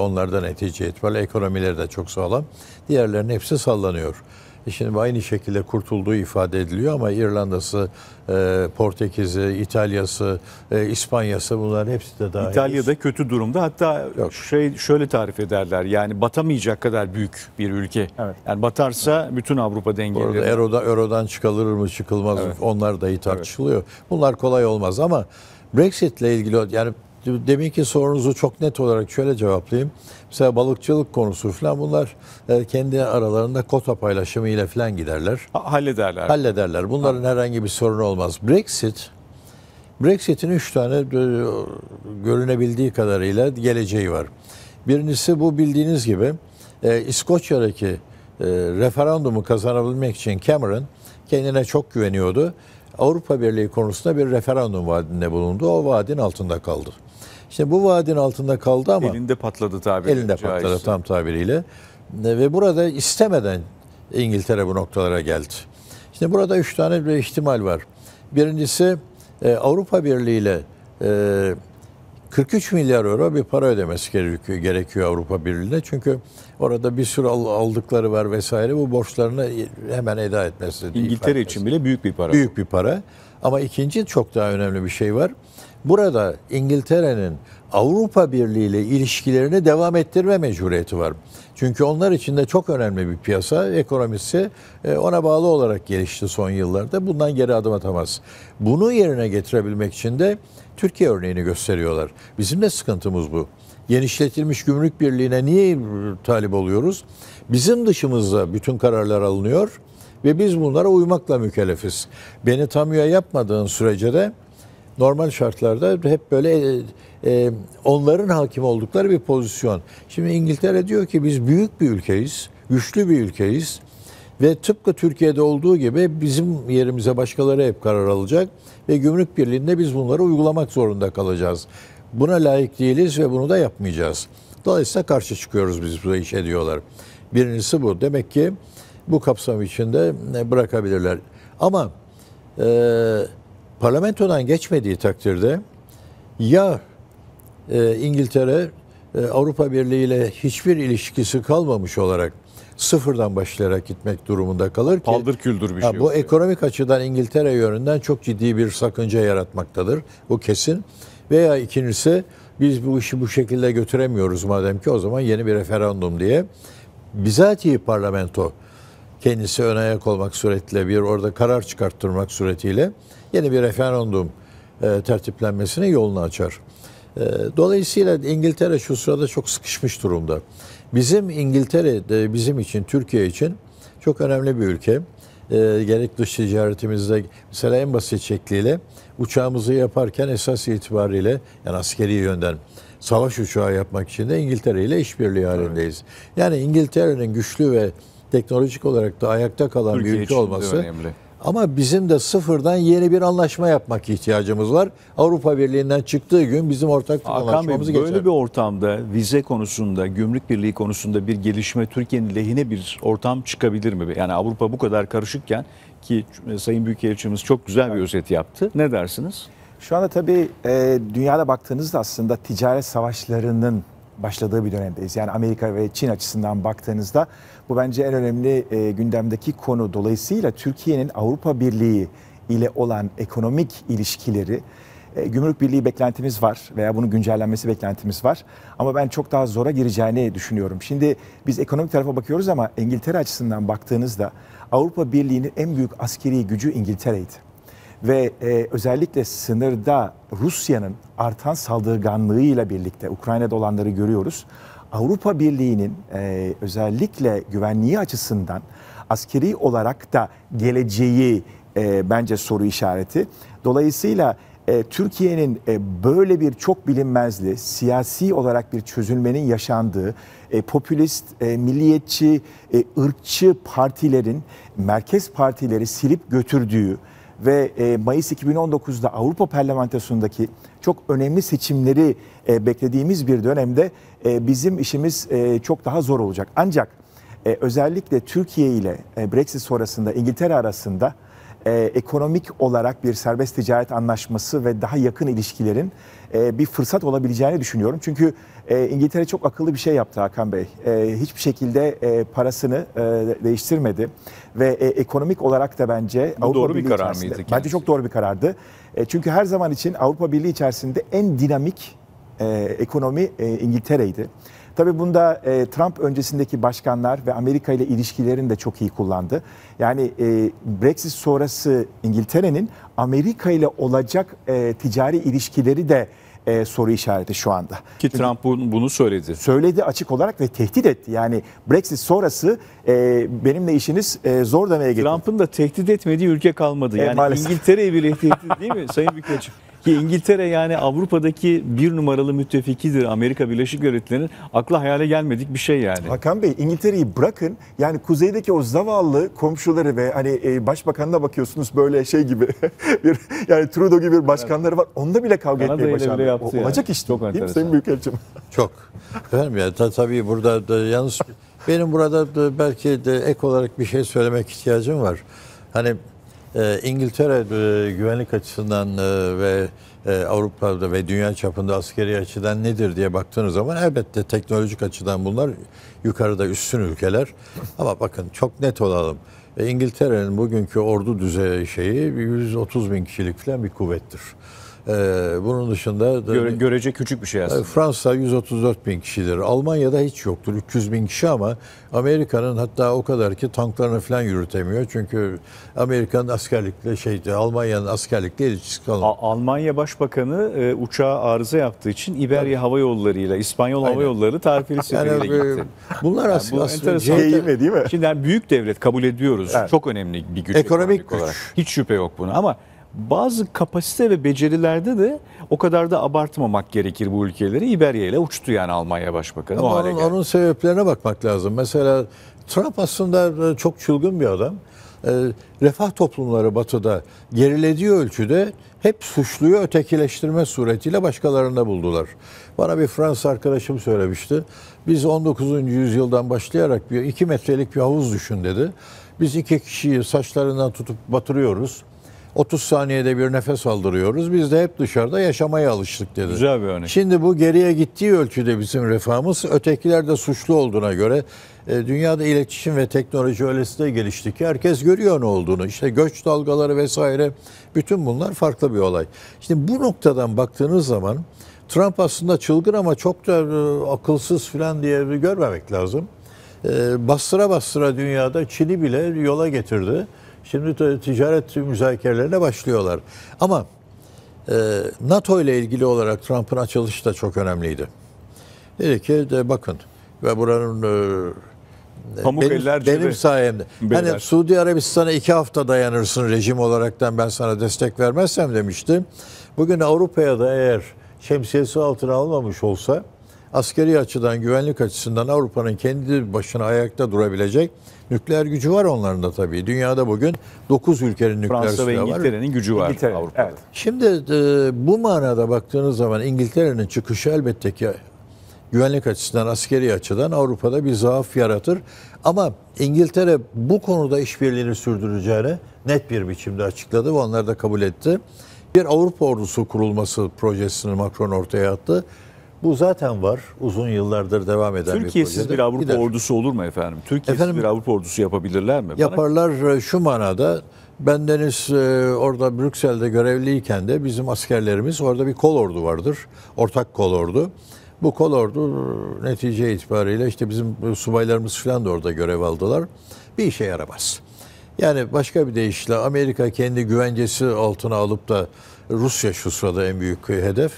onlardan netice itibariyle ekonomileri de çok sağlam. Diğerlerinin hepsi sallanıyor. Şimdi aynı şekilde kurtulduğu ifade ediliyor ama İrlanda'sı, e, Portekiz'i, İtalya'sı, e, İspanya'sı bunların hepsi de dahil. İtalya'da kötü durumda. Hatta Yok. şey şöyle tarif ederler. Yani batamayacak kadar büyük bir ülke. Evet. Yani batarsa evet. bütün Avrupa dengeleri. Bu arada Euro'dan çıkılır mı çıkılmaz evet. onlar da iyi tartışılıyor. Evet. Bunlar kolay olmaz ama Brexit'le ilgili yani Demin ki sorunuzu çok net olarak şöyle cevaplayayım. Mesela balıkçılık konusu falan bunlar e, kendi aralarında kota paylaşımı ile falan giderler. hallederler. Hallederler. Bunların ha. herhangi bir sorunu olmaz. Brexit Brexit'in üç tane e, görünebildiği kadarıyla geleceği var. Birincisi bu bildiğiniz gibi e, İskoçya'daki referandumu kazanabilmek için Cameron kendine çok güveniyordu. Avrupa Birliği konusunda bir referandum vaadinde bulundu. O vaadin altında kaldı. İşte bu vaadin altında kaldı ama elinde patladı tabiri. Elinde caizse. patladı tam tabiriyle. Ve burada istemeden İngiltere bu noktalara geldi. Şimdi burada üç tane bir ihtimal var. Birincisi e, Avrupa Birliği ile 43 e, milyar euro bir para ödemesi gerekiyor, gerekiyor Avrupa Birliği'ne. Çünkü orada bir sürü aldıkları var vesaire. Bu borçlarını hemen eda etmesi. İngiltere için bile büyük bir para. Büyük bir para. Ama ikinci çok daha önemli bir şey var. Burada İngiltere'nin Avrupa Birliği ile ilişkilerini devam ettirme mecburiyeti var. Çünkü onlar için de çok önemli bir piyasa ekonomisi e, ona bağlı olarak gelişti son yıllarda. Bundan geri adım atamaz. Bunu yerine getirebilmek için de Türkiye örneğini gösteriyorlar. Bizim de sıkıntımız bu. Genişletilmiş gümrük birliğine niye talip oluyoruz? Bizim dışımızda bütün kararlar alınıyor ve biz bunlara uymakla mükellefiz. Beni tamya yapmadığın sürece de normal şartlarda hep böyle e, e, onların hakim oldukları bir pozisyon. Şimdi İngiltere diyor ki biz büyük bir ülkeyiz, güçlü bir ülkeyiz ve tıpkı Türkiye'de olduğu gibi bizim yerimize başkaları hep karar alacak ve gümrük birliğinde biz bunları uygulamak zorunda kalacağız. Buna layık değiliz ve bunu da yapmayacağız. Dolayısıyla karşı çıkıyoruz biz bu işe diyorlar. Birincisi bu. Demek ki bu kapsam içinde bırakabilirler. Ama eee parlamentodan geçmediği takdirde ya e, İngiltere e, Avrupa Birliği ile hiçbir ilişkisi kalmamış olarak sıfırdan başlayarak gitmek durumunda kalır ki paldır küldür bir ha, şey. Bu ekonomik yani. açıdan İngiltere yönünden çok ciddi bir sakınca yaratmaktadır. Bu kesin. Veya ikincisi biz bu işi bu şekilde götüremiyoruz madem ki o zaman yeni bir referandum diye bizatihi parlamento kendisi ön ayak olmak suretiyle bir orada karar çıkarttırmak suretiyle yeni bir referandum e, tertiplenmesine yolunu açar. E, dolayısıyla İngiltere şu sırada çok sıkışmış durumda. Bizim İngiltere de bizim için, Türkiye için çok önemli bir ülke. E, gerek dış ticaretimizde mesela en basit şekliyle uçağımızı yaparken esas itibariyle yani askeri yönden savaş uçağı yapmak için de İngiltere ile işbirliği halindeyiz. Evet. Yani İngiltere'nin güçlü ve teknolojik olarak da ayakta kalan Türkiye bir ülke olması. Ama bizim de sıfırdan yeni bir anlaşma yapmak ihtiyacımız var. Avrupa Birliği'nden çıktığı gün bizim ortak anlaşmamız geçer. Böyle bir ortamda vize konusunda, gümrük birliği konusunda bir gelişme Türkiye'nin lehine bir ortam çıkabilir mi? Yani Avrupa bu kadar karışıkken ki e, Sayın Büyükelçimiz çok güzel bir özet yaptı. Ne dersiniz? Şu anda tabii e, dünyada baktığınızda aslında ticaret savaşlarının başladığı bir dönemdeyiz. Yani Amerika ve Çin açısından baktığınızda bu bence en önemli e, gündemdeki konu. Dolayısıyla Türkiye'nin Avrupa Birliği ile olan ekonomik ilişkileri e, gümrük birliği beklentimiz var veya bunun güncellenmesi beklentimiz var. Ama ben çok daha zora gireceğini düşünüyorum. Şimdi biz ekonomik tarafa bakıyoruz ama İngiltere açısından baktığınızda Avrupa Birliği'nin en büyük askeri gücü İngiltere'ydi. Ve e, özellikle sınırda Rusya'nın artan saldırganlığıyla birlikte Ukrayna'da olanları görüyoruz. Avrupa Birliği'nin e, özellikle güvenliği açısından askeri olarak da geleceği e, bence soru işareti. Dolayısıyla e, Türkiye'nin e, böyle bir çok bilinmezli, siyasi olarak bir çözülmenin yaşandığı, e, popülist, e, milliyetçi, e, ırkçı partilerin merkez partileri silip götürdüğü ve e, Mayıs 2019'da Avrupa Parlamentosu'ndaki çok önemli seçimleri e, beklediğimiz bir dönemde e, bizim işimiz e, çok daha zor olacak. Ancak e, özellikle Türkiye ile e, Brexit sonrasında İngiltere arasında e, ekonomik olarak bir serbest ticaret anlaşması ve daha yakın ilişkilerin e, bir fırsat olabileceğini düşünüyorum. Çünkü e, İngiltere çok akıllı bir şey yaptı Hakan Bey. E, hiçbir şekilde e, parasını e, değiştirmedi ve e, ekonomik olarak da bence Bu Avrupa doğru bir karar mıydı? Bence çok doğru bir karardı. E, çünkü her zaman için Avrupa Birliği içerisinde en dinamik e, ekonomi e, İngiltere'ydi. Tabii bunda e, Trump öncesindeki başkanlar ve Amerika ile ilişkilerini de çok iyi kullandı. Yani e, Brexit sonrası İngiltere'nin Amerika ile olacak e, ticari ilişkileri de e, soru işareti şu anda. Ki Çünkü Trump bunu söyledi. Söyledi açık olarak ve tehdit etti. Yani Brexit sonrası e, benimle işiniz e, zor demeye getirdi. Trump'ın da tehdit etmediği ülke kalmadı. Evet, yani İngiltere'yi bile tehdit değil mi Sayın Büyükelçim? Ki İngiltere yani Avrupa'daki bir numaralı müttefikidir Amerika Birleşik Devletleri'nin. Akla hayale gelmedik bir şey yani. Hakan Bey İngiltere'yi bırakın yani kuzeydeki o zavallı komşuları ve hani e, başbakanına bakıyorsunuz böyle şey gibi bir yani Trudeau gibi bir başkanları var. Onda bile kavga Kanada etmeye başardı. yani. olacak iş Çok değil enteresan. mi Sayın Büyükelçim? Çok. Efendim ya ta, tabii burada da, yalnız benim burada da, belki de ek olarak bir şey söylemek ihtiyacım var. Hani ee, İngiltere e, güvenlik açısından e, ve e, Avrupa'da ve dünya çapında askeri açıdan nedir diye baktığınız zaman elbette teknolojik açıdan bunlar yukarıda üstün ülkeler. Ama bakın çok net olalım. İngiltere'nin bugünkü ordu düzeyi şeyi 130 bin kişilik falan bir kuvvettir. Ee, bunun dışında... Göre, görece küçük bir şey aslında. Fransa 134 bin kişidir. Almanya'da hiç yoktur. 300 bin kişi ama Amerika'nın hatta o kadar ki tanklarını falan yürütemiyor. Çünkü Amerika'nın askerlikle şeydi, Almanya'nın askerlikle ilişkisi kalmıyor. Almanya Başbakanı e, uçağa arıza yaptığı için İberya Tabii. Hava Yolları ile İspanyol Aynen. Hava Yolları tarifeli seferiyle yani, gitti. Bunlar aslında, yani bu aslında CHP, şey- değil mi? Şimdi yani büyük devlet kabul ediyoruz. Evet. Çok önemli bir güç. Ekonomik, ekonomik güç. Olarak. Hiç şüphe yok buna ama bazı kapasite ve becerilerde de o kadar da abartmamak gerekir bu ülkeleri. İberya ile uçtu yani Almanya Başbakanı Ama o onun, onun sebeplerine bakmak lazım. Mesela Trump aslında e, çok çılgın bir adam. E, refah toplumları batıda gerilediği ölçüde hep suçluyu ötekileştirme suretiyle başkalarında buldular. Bana bir Fransız arkadaşım söylemişti. Biz 19. yüzyıldan başlayarak bir 2 metrelik bir havuz düşün dedi. Biz iki kişiyi saçlarından tutup batırıyoruz. 30 saniyede bir nefes aldırıyoruz. Biz de hep dışarıda yaşamaya alıştık dedi. Güzel bir örnek. Şimdi bu geriye gittiği ölçüde bizim refahımız. Ötekiler de suçlu olduğuna göre e, dünyada iletişim ve teknoloji öylesine gelişti ki herkes görüyor ne olduğunu. İşte göç dalgaları vesaire bütün bunlar farklı bir olay. Şimdi bu noktadan baktığınız zaman Trump aslında çılgın ama çok da e, akılsız falan diye görmemek lazım. E, bastıra bastıra dünyada Çin'i bile yola getirdi. Şimdi ticaret müzakerelerine başlıyorlar. Ama e, NATO ile ilgili olarak Trump'ın açılışı da çok önemliydi. Dedi ki de bakın ve buranın e, e Pamuk benim, eller benim sayemde. Hani Suudi Arabistan'a iki hafta dayanırsın rejim olaraktan ben sana destek vermezsem demişti. Bugün Avrupa'ya da eğer şemsiyesi altına almamış olsa askeri açıdan, güvenlik açısından Avrupa'nın kendi başına ayakta durabilecek nükleer gücü var onların da tabii. Dünyada bugün 9 ülkenin nükleer Fransa ve İngiltere'nin gücü var İngiltere, Avrupa'da. Evet. Şimdi e, bu manada baktığınız zaman İngiltere'nin çıkışı elbette ki güvenlik açısından, askeri açıdan Avrupa'da bir zaaf yaratır. Ama İngiltere bu konuda işbirliğini sürdüreceğini net bir biçimde açıkladı ve onlar da kabul etti. Bir Avrupa ordusu kurulması projesini Macron ortaya attı. Bu zaten var. Uzun yıllardır devam eden Türkiye bir projede. bir Avrupa Gider. ordusu olur mu efendim? Türkiye'siz bir Avrupa ordusu yapabilirler mi? Yaparlar e, şu manada. Bendeniz e, orada Brüksel'de görevliyken de bizim askerlerimiz orada bir kol ordu vardır. Ortak kol ordu. Bu kol ordu netice itibariyle işte bizim subaylarımız falan da orada görev aldılar. Bir işe yaramaz. Yani başka bir deyişle Amerika kendi güvencesi altına alıp da Rusya şu sırada en büyük hedef.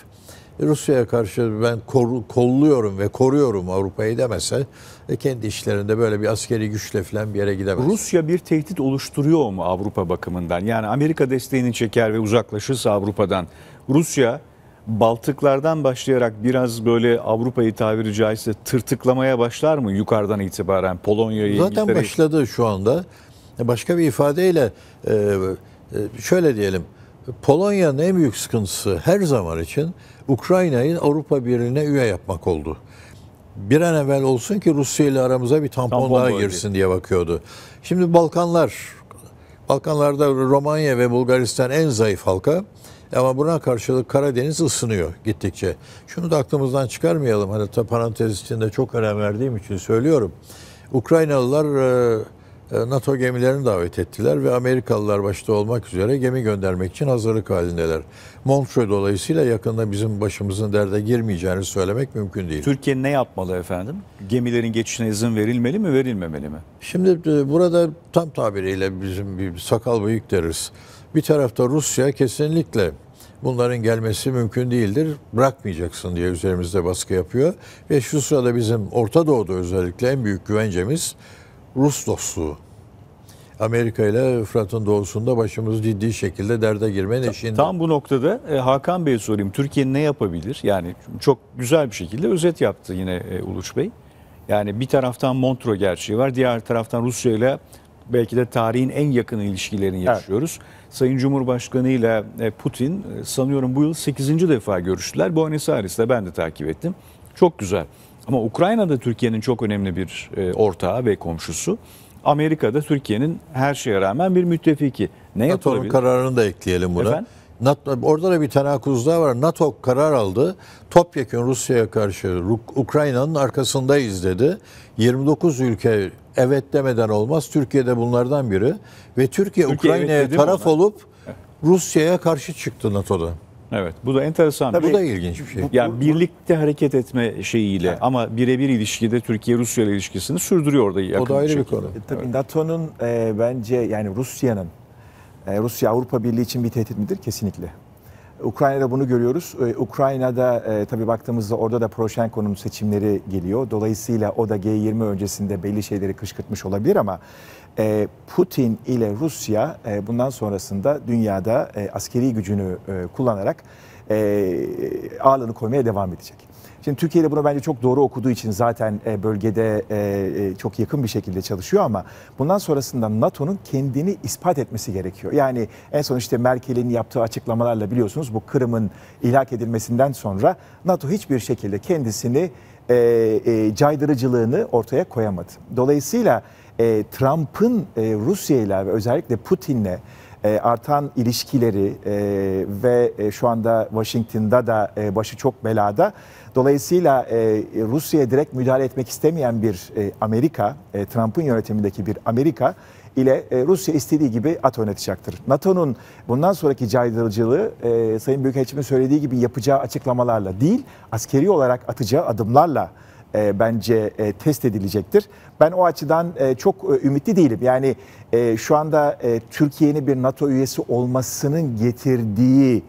Rusya'ya karşı ben kor, kolluyorum ve koruyorum Avrupa'yı demese e, kendi işlerinde böyle bir askeri güçle falan bir yere gidemez. Rusya bir tehdit oluşturuyor mu Avrupa bakımından? Yani Amerika desteğini çeker ve uzaklaşırsa Avrupa'dan Rusya Baltıklardan başlayarak biraz böyle Avrupa'yı tabiri caizse tırtıklamaya başlar mı yukarıdan itibaren Polonya'yı? Zaten İngiltere... başladı şu anda. Başka bir ifadeyle e, e, şöyle diyelim. Polonya'nın en büyük sıkıntısı her zaman için Ukrayna'yı Avrupa Birliği'ne üye yapmak oldu. Bir an evvel olsun ki Rusya ile aramıza bir tamponlara Tampon girsin diye bakıyordu. Şimdi Balkanlar, Balkanlarda Romanya ve Bulgaristan en zayıf halka. Ama buna karşılık Karadeniz ısınıyor gittikçe. Şunu da aklımızdan çıkarmayalım. Hani parantez içinde çok önem verdiğim için söylüyorum. Ukraynalılar e, e, NATO gemilerini davet ettiler ve Amerikalılar başta olmak üzere gemi göndermek için hazırlık halindeler. Montreux dolayısıyla yakında bizim başımızın derde girmeyeceğini söylemek mümkün değil. Türkiye ne yapmalı efendim? Gemilerin geçişine izin verilmeli mi, verilmemeli mi? Şimdi e, burada tam tabiriyle bizim bir sakal bıyık deriz. Bir tarafta Rusya kesinlikle bunların gelmesi mümkün değildir. Bırakmayacaksın diye üzerimizde baskı yapıyor. Ve şu sırada bizim Orta Doğu'da özellikle en büyük güvencemiz Rus dostluğu. Amerika ile Fırat'ın doğusunda başımız ciddi şekilde derde girme eşiğinde. Tam bu noktada e, Hakan Bey'e sorayım. Türkiye ne yapabilir? Yani çok güzel bir şekilde özet yaptı yine e, Uluç Bey. Yani bir taraftan Montro gerçeği var. Diğer taraftan Rusya ile belki de tarihin en yakın ilişkilerini yaşıyoruz. Evet. Sayın Cumhurbaşkanı ile e, Putin sanıyorum bu yıl 8. defa görüştüler. bu Buenos Aires'te ben de takip ettim. Çok güzel. Ama Ukrayna da Türkiye'nin çok önemli bir e, ortağı ve komşusu. Amerika'da Türkiye'nin her şeye rağmen bir müttefiki. Ne NATO'nun kararını da ekleyelim buna. NATO, orada da bir tenakuz daha var. NATO karar aldı. Topyekun Rusya'ya karşı Ukrayna'nın arkasındayız dedi. 29 ülke evet demeden olmaz. Türkiye de bunlardan biri. Ve Türkiye, Türkiye Ukrayna'ya evet taraf ona. olup Rusya'ya karşı çıktı NATO'da. Evet bu da enteresan. Tabii, bu da şey. ilginç bir şey. Yani birlikte hareket etme şeyiyle evet. ama birebir ilişkide Türkiye-Rusya ile ilişkisini sürdürüyor da yakın O da ayrı bir, şey. bir konu. E, tabii evet. NATO'nun e, bence yani Rusya'nın e, Rusya Avrupa Birliği için bir tehdit midir? Kesinlikle. Ukrayna'da bunu görüyoruz. Ee, Ukrayna'da e, tabii baktığımızda orada da Poroshenko'nun seçimleri geliyor. Dolayısıyla o da G20 öncesinde belli şeyleri kışkırtmış olabilir ama e, Putin ile Rusya e, bundan sonrasında dünyada e, askeri gücünü kullanarak ağlarını koymaya devam edecek. Şimdi Türkiye de bunu bence çok doğru okuduğu için zaten bölgede çok yakın bir şekilde çalışıyor ama bundan sonrasında NATO'nun kendini ispat etmesi gerekiyor. Yani en son işte Merkel'in yaptığı açıklamalarla biliyorsunuz bu Kırım'ın ilhak edilmesinden sonra NATO hiçbir şekilde kendisini caydırıcılığını ortaya koyamadı. Dolayısıyla e, Trump'ın e, Rusya ile ve özellikle Putin'le e, artan ilişkileri e, ve e, şu anda Washington'da da e, başı çok belada. Dolayısıyla e, Rusya'ya direkt müdahale etmek istemeyen bir e, Amerika, e, Trump'ın yönetimindeki bir Amerika ile e, Rusya istediği gibi at oynatacaktır. NATO'nun bundan sonraki caydırıcılığı e, Sayın Büyükelçim'in söylediği gibi yapacağı açıklamalarla değil, askeri olarak atacağı adımlarla e, bence e, test edilecektir. Ben o açıdan e, çok e, ümitli değilim. Yani e, şu anda e, Türkiye'nin bir NATO üyesi olmasının getirdiği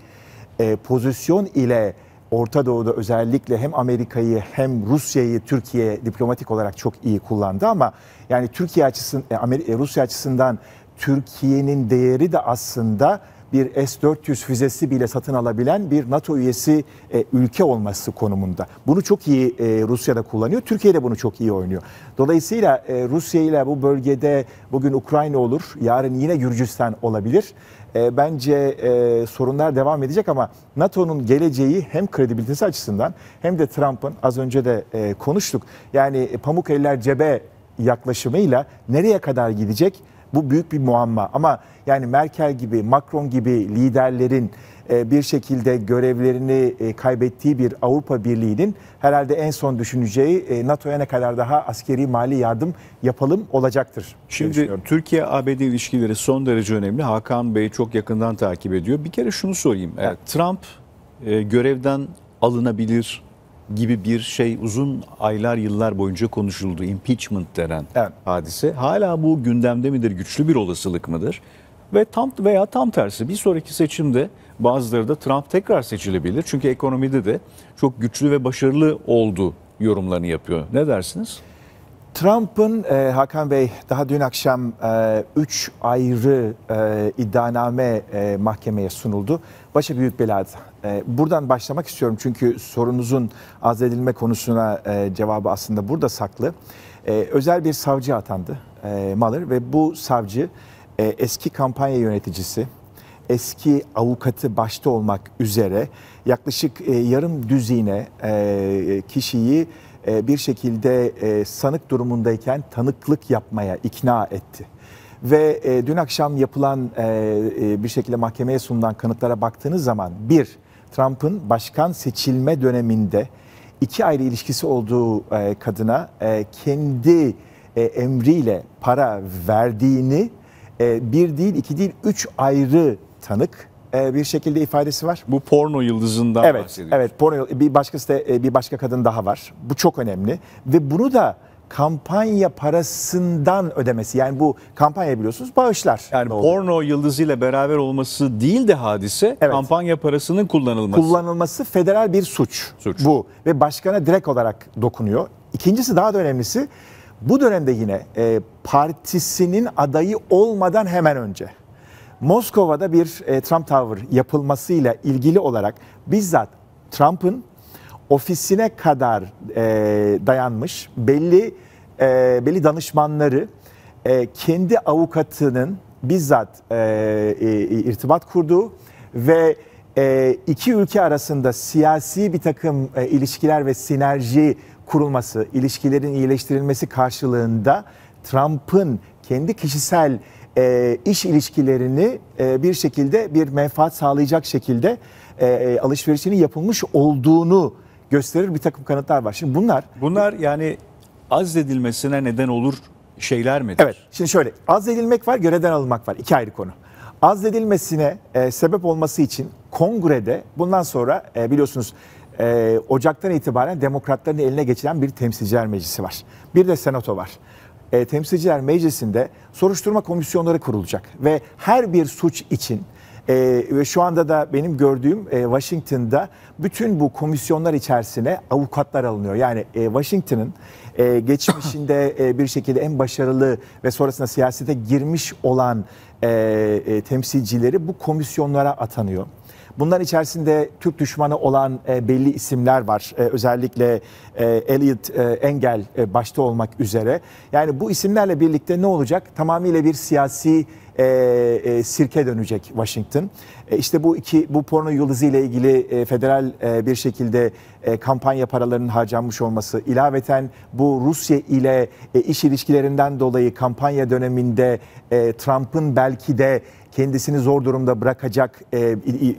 e, pozisyon ile Orta Doğu'da özellikle hem Amerika'yı hem Rusya'yı Türkiye diplomatik olarak çok iyi kullandı ama yani Türkiye açısından e, Rusya açısından Türkiye'nin değeri de aslında bir S-400 füzesi bile satın alabilen bir NATO üyesi e, ülke olması konumunda. Bunu çok iyi e, Rusya'da kullanıyor. Türkiye de bunu çok iyi oynuyor. Dolayısıyla e, Rusya ile bu bölgede bugün Ukrayna olur, yarın yine Gürcistan olabilir. E, bence e, sorunlar devam edecek ama NATO'nun geleceği hem kredibilitesi açısından hem de Trump'ın az önce de e, konuştuk. Yani e, pamuk eller cebe yaklaşımıyla nereye kadar gidecek? Bu büyük bir muamma ama yani Merkel gibi, Macron gibi liderlerin e, bir şekilde görevlerini e, kaybettiği bir Avrupa Birliği'nin herhalde en son düşüneceği e, NATO'ya ne kadar daha askeri mali yardım yapalım olacaktır. Şimdi Türkiye-ABD ilişkileri son derece önemli. Hakan Bey çok yakından takip ediyor. Bir kere şunu sorayım. Evet. Trump görevden alınabilir gibi bir şey uzun aylar yıllar boyunca konuşuldu. Impeachment denen evet. hadise. Hala bu gündemde midir? Güçlü bir olasılık mıdır? Ve tam veya tam tersi bir sonraki seçimde bazıları da Trump tekrar seçilebilir. Çünkü ekonomide de çok güçlü ve başarılı oldu yorumlarını yapıyor. Ne dersiniz? Trump'ın e, Hakan Bey daha dün akşam e, üç ayrı e, iddianame e, mahkemeye sunuldu. Başa büyük belada. Ee, buradan başlamak istiyorum çünkü sorunuzun azledilme konusuna e, cevabı aslında burada saklı. Ee, özel bir savcı atandı e, Malır ve bu savcı e, eski kampanya yöneticisi, eski avukatı başta olmak üzere yaklaşık yarım düzine kişiyi bir şekilde sanık durumundayken tanıklık yapmaya ikna etti ve dün akşam yapılan bir şekilde mahkemeye sunulan kanıtlara baktığınız zaman bir Trump'ın başkan seçilme döneminde iki ayrı ilişkisi olduğu e, kadına e, kendi e, emriyle para verdiğini e, bir değil iki değil üç ayrı tanık e, bir şekilde ifadesi var. Bu porno yıldızından evet, bahsediyor. Evet, porno bir başkası da e, bir başka kadın daha var. Bu çok önemli ve bunu da kampanya parasından ödemesi. Yani bu kampanya biliyorsunuz bağışlar. Yani doğru. porno yıldızıyla beraber olması değil de hadise evet. kampanya parasının kullanılması. Kullanılması federal bir suç. suç. Bu ve başkana direkt olarak dokunuyor. İkincisi daha da önemlisi bu dönemde yine e, partisinin adayı olmadan hemen önce Moskova'da bir e, Trump Tower yapılmasıyla ilgili olarak bizzat Trump'ın ofisine kadar e, dayanmış belli e, belli danışmanları e, kendi avukatının bizzat e, e, e, irtibat kurduğu ve e, iki ülke arasında siyasi bir takım e, ilişkiler ve sinerji kurulması, ilişkilerin iyileştirilmesi karşılığında Trump'ın kendi kişisel e, iş ilişkilerini e, bir şekilde bir menfaat sağlayacak şekilde e, e alışverişinin yapılmış olduğunu gösterir bir takım kanıtlar var. Şimdi bunlar... Bunlar yani azledilmesine neden olur şeyler mi? Evet. Şimdi şöyle azledilmek var, görevden alınmak var. İki ayrı konu. Azledilmesine e, sebep olması için kongrede bundan sonra e, biliyorsunuz e, Ocak'tan itibaren demokratların eline geçilen bir temsilciler meclisi var. Bir de senato var. E, temsilciler meclisinde soruşturma komisyonları kurulacak ve her bir suç için e, ve şu anda da benim gördüğüm e, Washington'da bütün bu komisyonlar içerisine avukatlar alınıyor. Yani e, Washington'ın e, geçmişinde e, bir şekilde en başarılı ve sonrasında siyasete girmiş olan e, e, temsilcileri bu komisyonlara atanıyor. Bunların içerisinde Türk düşmanı olan e, belli isimler var. E, özellikle e, Elliot e, Engel e, başta olmak üzere. Yani bu isimlerle birlikte ne olacak? Tamamıyla bir siyasi e, e, sirke dönecek Washington. E, işte bu iki bu porno yıldızı ile ilgili e, federal e, bir şekilde e, kampanya paralarının harcanmış olması, ilaveten bu Rusya ile e, iş ilişkilerinden dolayı kampanya döneminde e, Trump'ın belki de kendisini zor durumda bırakacak e,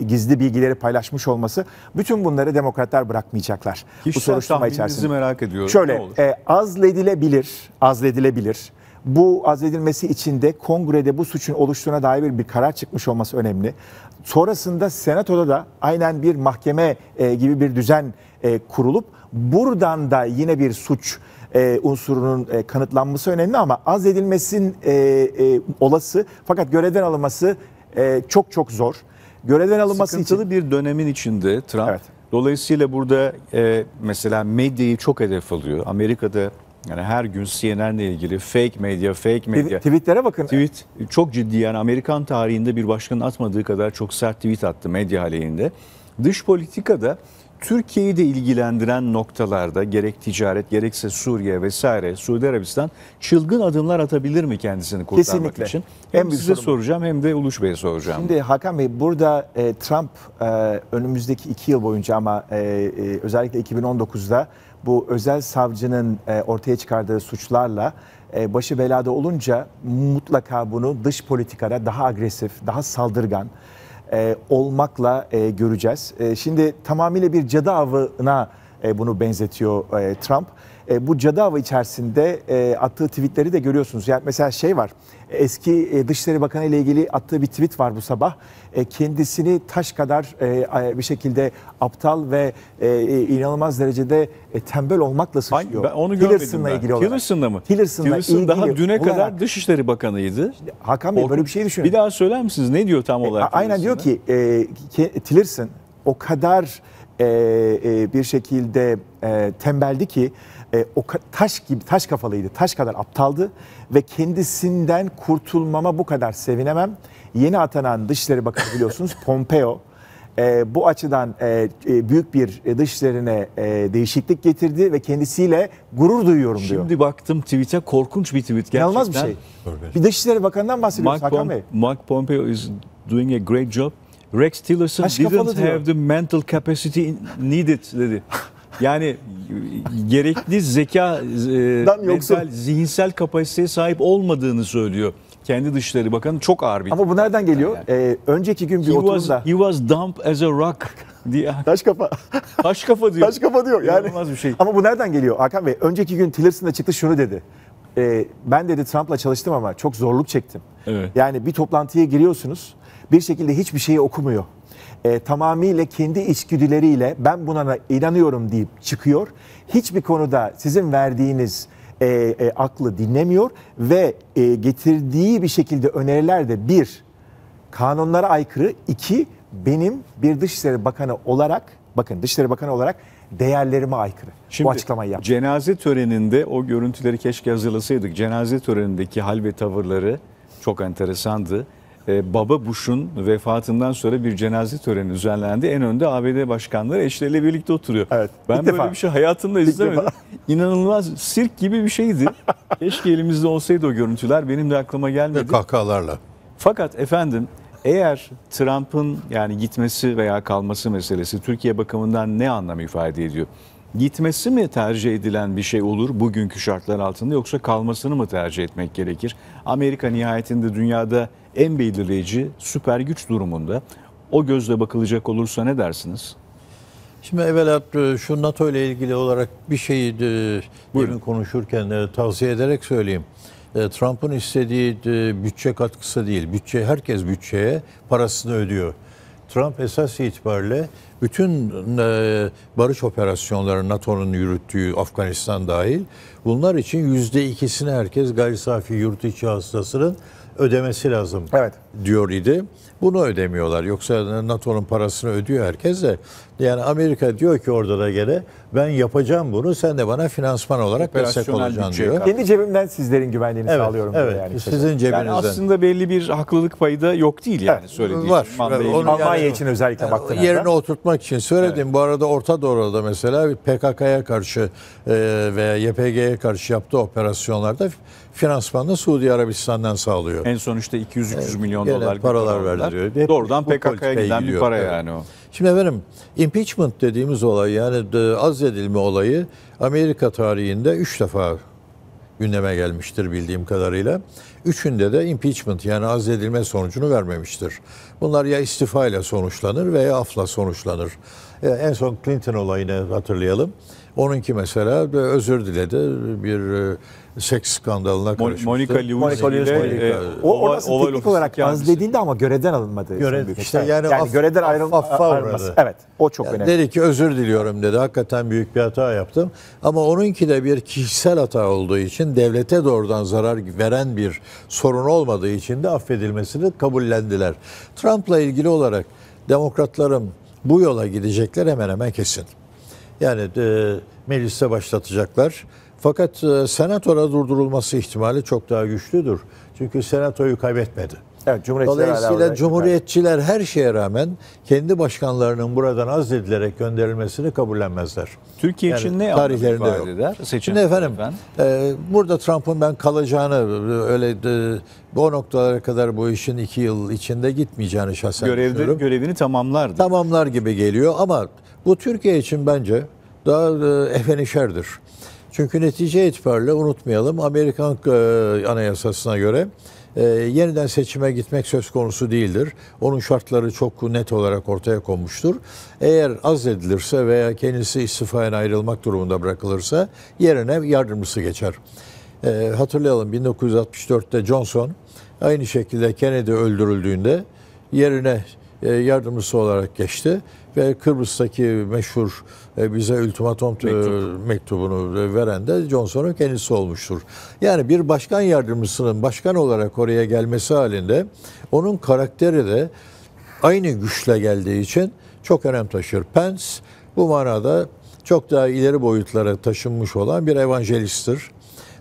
gizli bilgileri paylaşmış olması bütün bunları demokratlar bırakmayacaklar. Kişisel bu soruşturma içerisinde. merak ediyorum. Şöyle e, azledilebilir, azledilebilir bu azledilmesi için de kongrede bu suçun oluştuğuna dair bir, bir karar çıkmış olması önemli. Sonrasında senatoda da aynen bir mahkeme e, gibi bir düzen e, kurulup buradan da yine bir suç e, unsurunun e, kanıtlanması önemli ama azledilmesinin e, olası fakat görevden alınması çok çok zor. Görevden alınması Sıkıntılı için... bir dönemin içinde Trump. Evet. Dolayısıyla burada mesela medyayı çok hedef alıyor. Amerika'da yani her gün CNN'le ilgili fake medya, fake medya. Tweetlere bakın. Tweet çok ciddi yani Amerikan tarihinde bir başkanın atmadığı kadar çok sert tweet attı medya aleyhinde. Dış politikada Türkiye'yi de ilgilendiren noktalarda gerek ticaret gerekse Suriye vesaire Suudi Arabistan çılgın adımlar atabilir mi kendisini kurtarmak Kesinlikle. için? Hem en size soracağım hem de Uluş Bey'e soracağım. Şimdi Hakan Bey burada e, Trump e, önümüzdeki iki yıl boyunca ama e, e, özellikle 2019'da bu özel savcının e, ortaya çıkardığı suçlarla e, başı belada olunca mutlaka bunu dış politikada daha agresif, daha saldırgan e, olmakla e, göreceğiz. E, şimdi tamamıyla bir cadı avına e, bunu benzetiyor e, Trump e, bu cadı avı içerisinde e, attığı tweetleri de görüyorsunuz. Yani mesela şey var eski e, Dışişleri Bakanı ile ilgili attığı bir tweet var bu sabah. E, kendisini taş kadar e, bir şekilde aptal ve e, e, inanılmaz derecede e, tembel olmakla suçluyor. Ben onu Tillerson'la ilgili olarak. Tillerson'la mı? Tillerson'la Tillerson ilgili daha düne olarak. kadar Dışişleri Bakanıydı. Şimdi, Hakan Bey Orkun, böyle bir şey düşünün. Bir daha söyler misiniz? Ne diyor tam e, olarak? E, aynen diyor ki e, Tillerson o kadar e, e, bir şekilde e, tembeldi ki e, o taş gibi taş kafalıydı. Taş kadar aptaldı ve kendisinden kurtulmama bu kadar sevinemem. Yeni atanan Dışişleri Bakanı biliyorsunuz Pompeo e, bu açıdan e, e büyük bir dışlarına e, değişiklik getirdi ve kendisiyle gurur duyuyorum diyor. Şimdi baktım tweet'e korkunç bir tweet gerçekten. İnanılmaz bir şey. Bir Dışişleri Bakanı'ndan bahsediyoruz Mark Hakan Bey. Mark Pompeo is doing a great job. Rex Tillerson Taş didn't have diyor. the mental capacity needed dedi. Yani gerekli zeka, e, mental, zihinsel kapasiteye sahip olmadığını söylüyor kendi dışları. Bakın çok ağır bir. Ama bu nereden geliyor? Yani. Ee, önceki gün bir he oturumda. Was, he was dumb as a rock diye. Taş kafa. Taş kafa diyor. Taş kafa diyor. Yani. Olmaz bir şey. Ama bu nereden geliyor? Hakan Bey önceki gün Tillerson Tillerson'da çıktı şunu dedi. Ee, ben dedi Trump'la çalıştım ama çok zorluk çektim. Evet. Yani bir toplantıya giriyorsunuz. Bir şekilde hiçbir şeyi okumuyor e, tamamıyla kendi içgüdüleriyle ben buna inanıyorum deyip çıkıyor. Hiçbir konuda sizin verdiğiniz e, e, aklı dinlemiyor ve e, getirdiği bir şekilde öneriler de bir, kanunlara aykırı, iki, benim bir Dışişleri Bakanı olarak, bakın Dışişleri Bakanı olarak değerlerime aykırı. Şimdi, Bu açıklamayı yaptım. Cenaze töreninde o görüntüleri keşke hazırlasaydık. Cenaze törenindeki hal ve tavırları çok enteresandı. E, baba Bush'un vefatından sonra bir cenaze töreni düzenlendi. En önde ABD başkanları eşleriyle birlikte oturuyor. Evet, ben böyle defa. bir şey hayatımda izlemedim. İnanılmaz sirk gibi bir şeydi. Keşke elimizde olsaydı o görüntüler. Benim de aklıma gelmedi. Ve kahkahalarla. Fakat efendim eğer Trump'ın yani gitmesi veya kalması meselesi Türkiye bakımından ne anlam ifade ediyor? Gitmesi mi tercih edilen bir şey olur bugünkü şartlar altında yoksa kalmasını mı tercih etmek gerekir? Amerika nihayetinde dünyada en belirleyici süper güç durumunda o gözle bakılacak olursa ne dersiniz? Şimdi evvela e, şu NATO ile ilgili olarak bir şeyi e, bugün konuşurken e, tavsiye ederek söyleyeyim. Trump'ın istediği bütçe katkısı değil. Bütçe herkes bütçeye parasını ödüyor. Trump esas itibariyle bütün barış operasyonları NATO'nun yürüttüğü Afganistan dahil bunlar için yüzde ikisini herkes gayri safi yurt içi hastasının ödemesi lazım evet. diyor idi. Bunu ödemiyorlar. Yoksa NATO'nun parasını ödüyor herkes de. Yani Amerika diyor ki orada da gene ben yapacağım bunu sen de bana finansman olarak destek olacaksın diyor. Kendi cebimden sizlerin güvenliğini evet, sağlıyorum. Evet, yani sizin yani cebinizden. Yani aslında belli bir haklılık payı da yok değil yani evet, söylediği var. Almanya yani, için özellikle yani, e, baktığınızda. Yerine oturtmak için söyledim. Evet. Bu arada Orta Doğu'da mesela PKK'ya karşı e, veya YPG'ye karşı yaptığı operasyonlarda finansmanını Suudi Arabistan'dan sağlıyor. En sonuçta 200-300 evet, milyon dolar paralar veriliyor. Hep Doğrudan PKK'ya giden gidiyor. bir para evet. yani o. Şimdi efendim impeachment dediğimiz olay yani azledilme olayı Amerika tarihinde 3 defa gündeme gelmiştir bildiğim kadarıyla. Üçünde de impeachment yani azledilme sonucunu vermemiştir. Bunlar ya istifa ile sonuçlanır veya afla sonuçlanır. E, en son Clinton olayını hatırlayalım. Onunki mesela özür diledi. Bir e, seks skandalına karışmıştı. Monica Lewinsky ile e, o, oval, orası oval teknik olarak azledildi ama görevden alınmadı. Görev, işte, yani, yani af, görevden ayrıl, affa ayrılması. Evet o çok yani önemli. Dedi ki özür diliyorum dedi. Hakikaten büyük bir hata yaptım. Ama onunki de bir kişisel hata olduğu için devlete doğrudan zarar veren bir sorun olmadığı için de affedilmesini kabullendiler. Trump'la ilgili olarak demokratlarım bu yola gidecekler hemen hemen kesin. Yani e, mecliste başlatacaklar fakat e, senatoda durdurulması ihtimali çok daha güçlüdür. Çünkü senatoyu kaybetmedi. Evet, Cumhuriyetçiler Dolayısıyla Cumhuriyetçiler her şeye rağmen kendi başkanlarının buradan azledilerek gönderilmesini kabullenmezler. Türkiye yani için ne tarihlerinde yok. Eder, seçim Şimdi efendim, E, burada Trump'ın ben kalacağını öyle e, o noktalara kadar bu işin iki yıl içinde gitmeyeceğini şahsen Görevde, düşünüyorum. Görevini tamamlar. Tamamlar gibi geliyor ama bu Türkiye için bence daha e, efenişerdir. Çünkü netice itibariyle unutmayalım Amerikan e, anayasasına göre e, yeniden seçime gitmek söz konusu değildir. Onun şartları çok net olarak ortaya konmuştur. Eğer azledilirse veya kendisi istifayen ayrılmak durumunda bırakılırsa yerine yardımcısı geçer. E, hatırlayalım 1964'te Johnson aynı şekilde Kennedy öldürüldüğünde yerine e, yardımcısı olarak geçti ve Kıbrıs'taki meşhur e, bize ultimatum e, Mektup. mektubunu veren de Johnson'un kendisi olmuştur. Yani bir başkan yardımcısının başkan olarak oraya gelmesi halinde onun karakteri de aynı güçle geldiği için çok önem taşır. Pence bu manada çok daha ileri boyutlara taşınmış olan bir evangelisttir.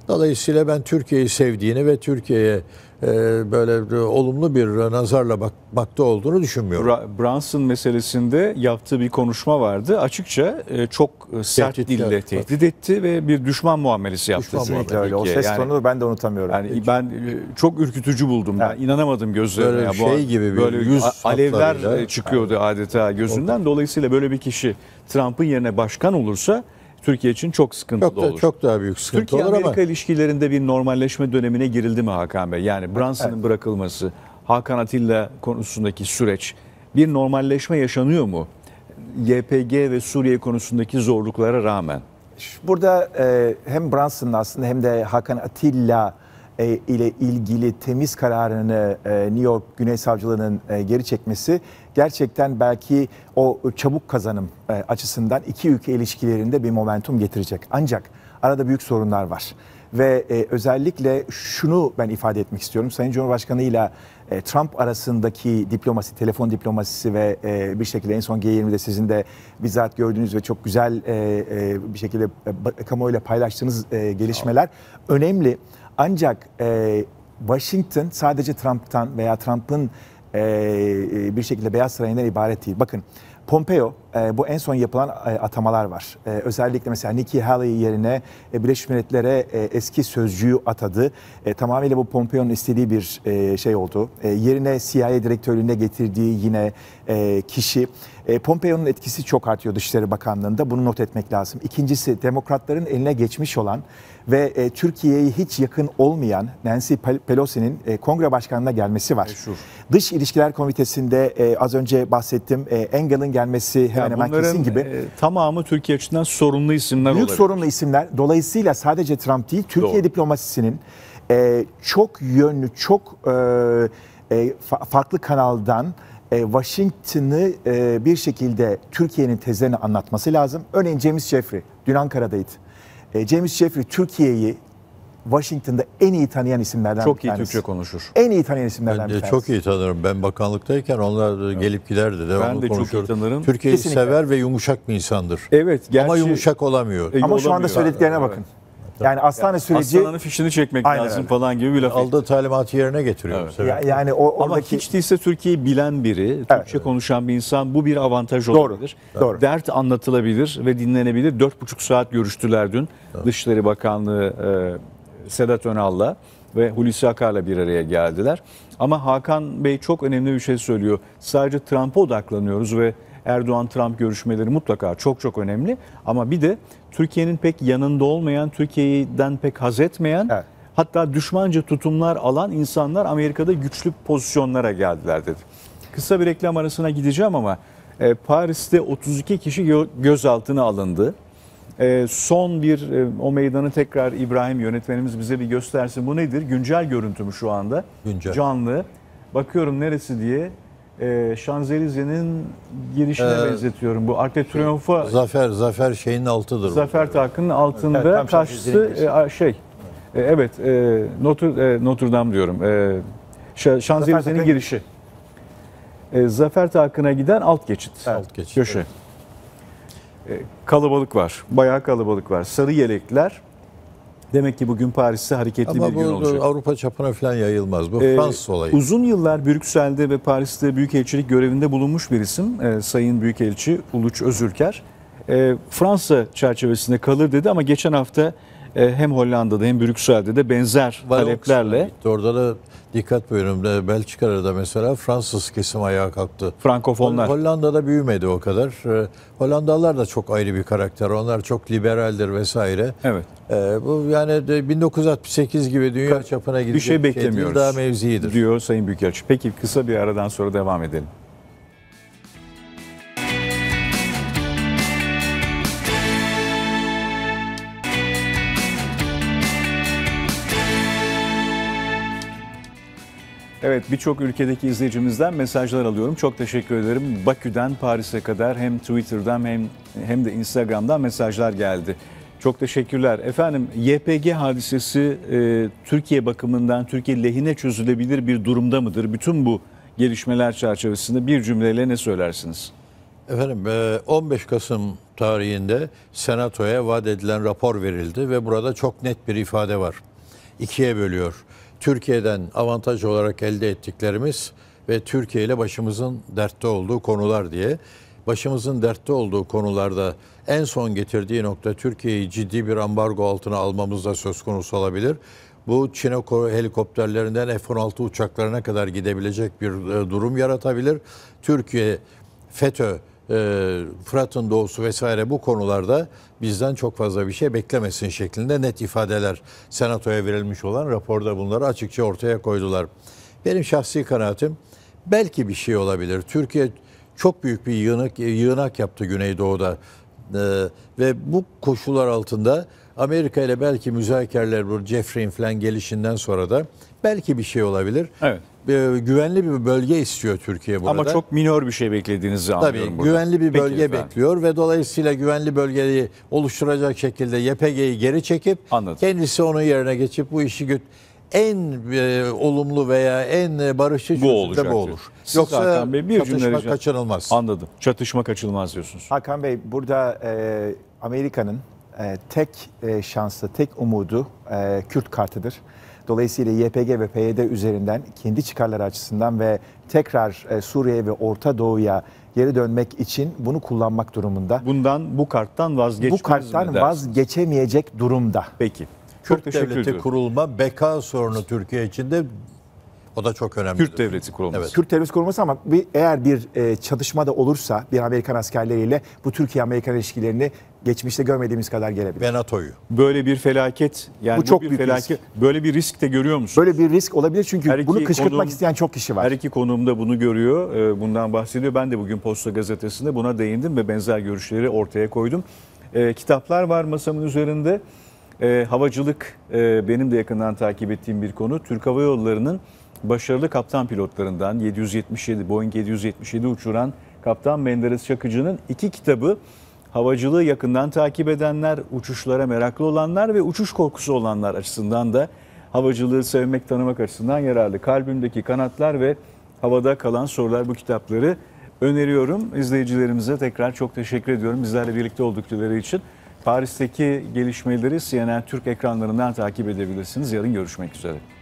Dolayısıyla ben Türkiye'yi sevdiğini ve Türkiye'ye e, böyle olumlu bir nazarla bakmakta olduğunu düşünmüyorum. Branson meselesinde yaptığı bir konuşma vardı. Açıkça e, çok e, sert tehdit dille evet. tehdit etti ve bir düşman muamelesi yaptı. Düşman muamelesi. Öyle. O ses yani, ben de unutamıyorum. Yani Peki. ben çok ürkütücü buldum. Yani, ben inanamadım gözlerine. Böyle ya. şey Bu, gibi bir böyle yüz alevler çıkıyordu yani. adeta gözünden. Dolayısıyla böyle bir kişi Trump'ın yerine başkan olursa Türkiye için çok sıkıntılı çok da, olur. Çok daha büyük sıkıntı Türkiye, olur Amerika ama. Türkiye-Amerika ilişkilerinde bir normalleşme dönemine girildi mi Hakan Bey? Yani Brunson'ın evet. bırakılması, Hakan Atilla konusundaki süreç bir normalleşme yaşanıyor mu? YPG ve Suriye konusundaki zorluklara rağmen. Burada e, hem Brunson'ın aslında hem de Hakan Atilla e, ile ilgili temiz kararını e, New York Güney Savcılığı'nın e, geri çekmesi gerçekten belki o çabuk kazanım e, açısından iki ülke ilişkilerinde bir momentum getirecek. Ancak arada büyük sorunlar var. Ve e, özellikle şunu ben ifade etmek istiyorum. Sayın Cumhurbaşkanı ile Trump arasındaki diplomasi, telefon diplomasisi ve e, bir şekilde en son G20'de sizin de bizzat gördüğünüz ve çok güzel e, e, bir şekilde e, kamuoyuyla paylaştığınız e, gelişmeler önemli. Ancak e, Washington sadece Trump'tan veya Trump'ın ee, e, bir şekilde Beyaz Saray'ından ibaret değil. Bakın Pompeo e, bu en son yapılan e, atamalar var. E, özellikle mesela Nikki Haley yerine e, Birleşmiş Milletler'e e, eski sözcüyü atadı. E, tamamıyla bu Pompeo'nun istediği bir e, şey oldu. E, yerine CIA direktörlüğüne getirdiği yine e, kişi. E, Pompeo'nun etkisi çok artıyor Dışişleri Bakanlığı'nda. Bunu not etmek lazım. İkincisi demokratların eline geçmiş olan ve e, Türkiye'ye hiç yakın olmayan Nancy Pelosi'nin e, kongre başkanına gelmesi var. Meşhur. Dış İlişkiler Komitesi'nde e, az önce bahsettim. E, Engel'in gelmesi yani kesin gibi. E, tamamı Türkiye açısından sorunlu isimler Büyük olabilir. sorunlu isimler. Dolayısıyla sadece Trump değil, Türkiye Doğru. diplomasisinin e, çok yönlü, çok e, e, fa- farklı kanaldan e, Washington'ı e, bir şekilde Türkiye'nin tezlerini anlatması lazım. Örneğin James Jeffrey, dün Ankara'daydı. E, James Jeffrey Türkiye'yi Washington'da en iyi tanıyan isimlerden çok bir tanesi. Çok iyi Türkçe konuşur. En iyi tanıyan isimlerden ben, bir tanesi. Çok iyi tanırım. Ben bakanlıktayken onlar evet. gelip giderdi. Devamlı ben de konuşurdu. çok iyi tanırım. Türkiye'yi Kesinlikle. sever ve yumuşak bir insandır. Evet. Gerçi, ama yumuşak olamıyor. E, ama olamıyor. şu anda söylediklerine evet. bakın. Yani hastane yani, süreci... Hastanenin fişini çekmek Aynen lazım öyle. falan gibi bir laf. Aldığı talimatı yerine getiriyor. Evet. Ya, yani o, oradaki... Ama hiç değilse Türkiye'yi bilen biri, Türkçe evet. konuşan bir insan bu bir avantaj Doğru. olabilir. Doğru. Dert anlatılabilir ve dinlenebilir. Dört buçuk saat görüştüler dün. Doğru. Dışişleri Bakanlığı e, Sedat Önal'la ve Hulusi Akar'la bir araya geldiler. Ama Hakan Bey çok önemli bir şey söylüyor. Sadece Trump'a odaklanıyoruz ve Erdoğan-Trump görüşmeleri mutlaka çok çok önemli. Ama bir de Türkiye'nin pek yanında olmayan, Türkiye'den pek haz etmeyen, evet. hatta düşmanca tutumlar alan insanlar Amerika'da güçlü pozisyonlara geldiler dedi. Kısa bir reklam arasına gideceğim ama e, Paris'te 32 kişi gözaltına alındı. Ee, son bir e, o meydanı tekrar İbrahim yönetmenimiz bize bir göstersin. Bu nedir? Güncel görüntü mü şu anda? Güncel. Canlı. Bakıyorum neresi diye. Ee, Şanzelize'nin girişine ee, benzetiyorum. Bu arke de Zafer, Zafer şeyin altıdır. Zafer Takı'nın altında evet, karşısı şey. E, şey e, evet, e, Notre, e, Notre Dame diyorum. E, Şanzelize'nin girişi. E, Zafer Takı'na giden alt geçit. Evet. Alt geçit. Köşe. Evet. E, kalabalık var. Bayağı kalabalık var. Sarı yelekler Demek ki bugün Paris'te hareketli Ama bir gün olacak. Ama bu Avrupa çapına falan yayılmaz. Bu ee, Fransız olayı. Uzun yıllar Brüksel'de ve Paris'te Büyükelçilik görevinde bulunmuş bir isim. E, Sayın Büyükelçi Uluç Özürker. E, Fransa çerçevesinde kalır dedi ama geçen hafta e, hem Hollanda'da hem Brüksel'de de benzer Var taleplerle. Orada da dikkat buyurun e, Belçika'da da mesela Fransız kesim ayağa kalktı. Frankofonlar. Hollanda'da büyümedi o kadar. E, Hollandalılar da çok ayrı bir karakter. Onlar çok liberaldir vesaire. Evet. Ee, bu yani 1968 gibi dünya Ka- çapına gidecek bir şey, şey beklemiyoruz. Şey daha mevziyidir. Diyor Sayın Büyükelçi. Peki kısa bir aradan sonra devam edelim. Evet birçok ülkedeki izleyicimizden mesajlar alıyorum. Çok teşekkür ederim. Bakü'den Paris'e kadar hem Twitter'dan hem hem de Instagram'dan mesajlar geldi. Çok teşekkürler. Efendim YPG hadisesi e, Türkiye bakımından Türkiye lehine çözülebilir bir durumda mıdır? Bütün bu gelişmeler çerçevesinde bir cümleyle ne söylersiniz? Efendim 15 e, Kasım tarihinde Senato'ya vaat edilen rapor verildi ve burada çok net bir ifade var. İkiye bölüyor. Türkiye'den avantaj olarak elde ettiklerimiz ve Türkiye ile başımızın dertte olduğu konular diye. Başımızın dertte olduğu konularda en son getirdiği nokta Türkiye'yi ciddi bir ambargo altına almamız da söz konusu olabilir. Bu Çin'e helikopterlerinden F-16 uçaklarına kadar gidebilecek bir e, durum yaratabilir. Türkiye FETÖ ee, Fırat'ın doğusu vesaire bu konularda bizden çok fazla bir şey beklemesin şeklinde net ifadeler senatoya verilmiş olan raporda bunları açıkça ortaya koydular. Benim şahsi kanaatim belki bir şey olabilir. Türkiye çok büyük bir yığınak, yığınak yaptı Güneydoğu'da ee, ve bu koşullar altında Amerika ile belki müzakereler bu Jeffrey'in falan gelişinden sonra da belki bir şey olabilir. Evet. E, güvenli bir bölge istiyor Türkiye burada. Ama çok minor bir şey beklediğinizi anlıyorum Tabii, burada. güvenli bir bölge efendim. bekliyor ve dolayısıyla güvenli bölgeyi oluşturacak şekilde YPG'yi geri çekip Anladım. kendisi onun yerine geçip bu işi götürüyor en e, olumlu veya en e, barışçı bu olacaktır. bu olur. Siz Yoksa Hakan Bey, bir çatışma rica... kaçınılmaz. Anladım. Çatışma kaçınılmaz diyorsunuz. Hakan Bey burada e, Amerika'nın e, tek e, şanslı, tek umudu e, Kürt kartıdır. Dolayısıyla YPG ve PYD üzerinden kendi çıkarları açısından ve tekrar Suriye ve Orta Doğu'ya geri dönmek için bunu kullanmak durumunda. Bundan, bu karttan vazgeçmez Bu karttan vazgeçemeyecek durumda. Peki. Kürt, Kürt devleti kurulma beka sorunu Türkiye içinde o da çok önemli. Kürt devleti kurulması. Evet. Kürt devleti kurulması ama bir, eğer bir e, çatışma da olursa bir Amerikan askerleriyle bu Türkiye-Amerikan ilişkilerini geçmişte görmediğimiz kadar gelebilir. Benatoyu. Böyle bir felaket yani bu, bu bir büyük felaket. Risk. Böyle bir risk de görüyor musunuz? Böyle bir risk olabilir çünkü her bunu kışkırtmak konuğum, isteyen çok kişi var. Her iki konumda bunu görüyor, e, bundan bahsediyor. Ben de bugün Posta Gazetesi'nde buna değindim ve benzer görüşleri ortaya koydum. E, kitaplar var masamın üzerinde. E, havacılık e, benim de yakından takip ettiğim bir konu. Türk Hava Yolları'nın başarılı kaptan pilotlarından 777 Boeing 777 uçuran Kaptan Menderes Çakıcı'nın iki kitabı havacılığı yakından takip edenler, uçuşlara meraklı olanlar ve uçuş korkusu olanlar açısından da havacılığı sevmek, tanımak açısından yararlı. Kalbimdeki kanatlar ve havada kalan sorular bu kitapları öneriyorum. İzleyicilerimize tekrar çok teşekkür ediyorum. Bizlerle birlikte oldukları için. Paris'teki gelişmeleri CNN Türk ekranlarından takip edebilirsiniz. Yarın görüşmek üzere.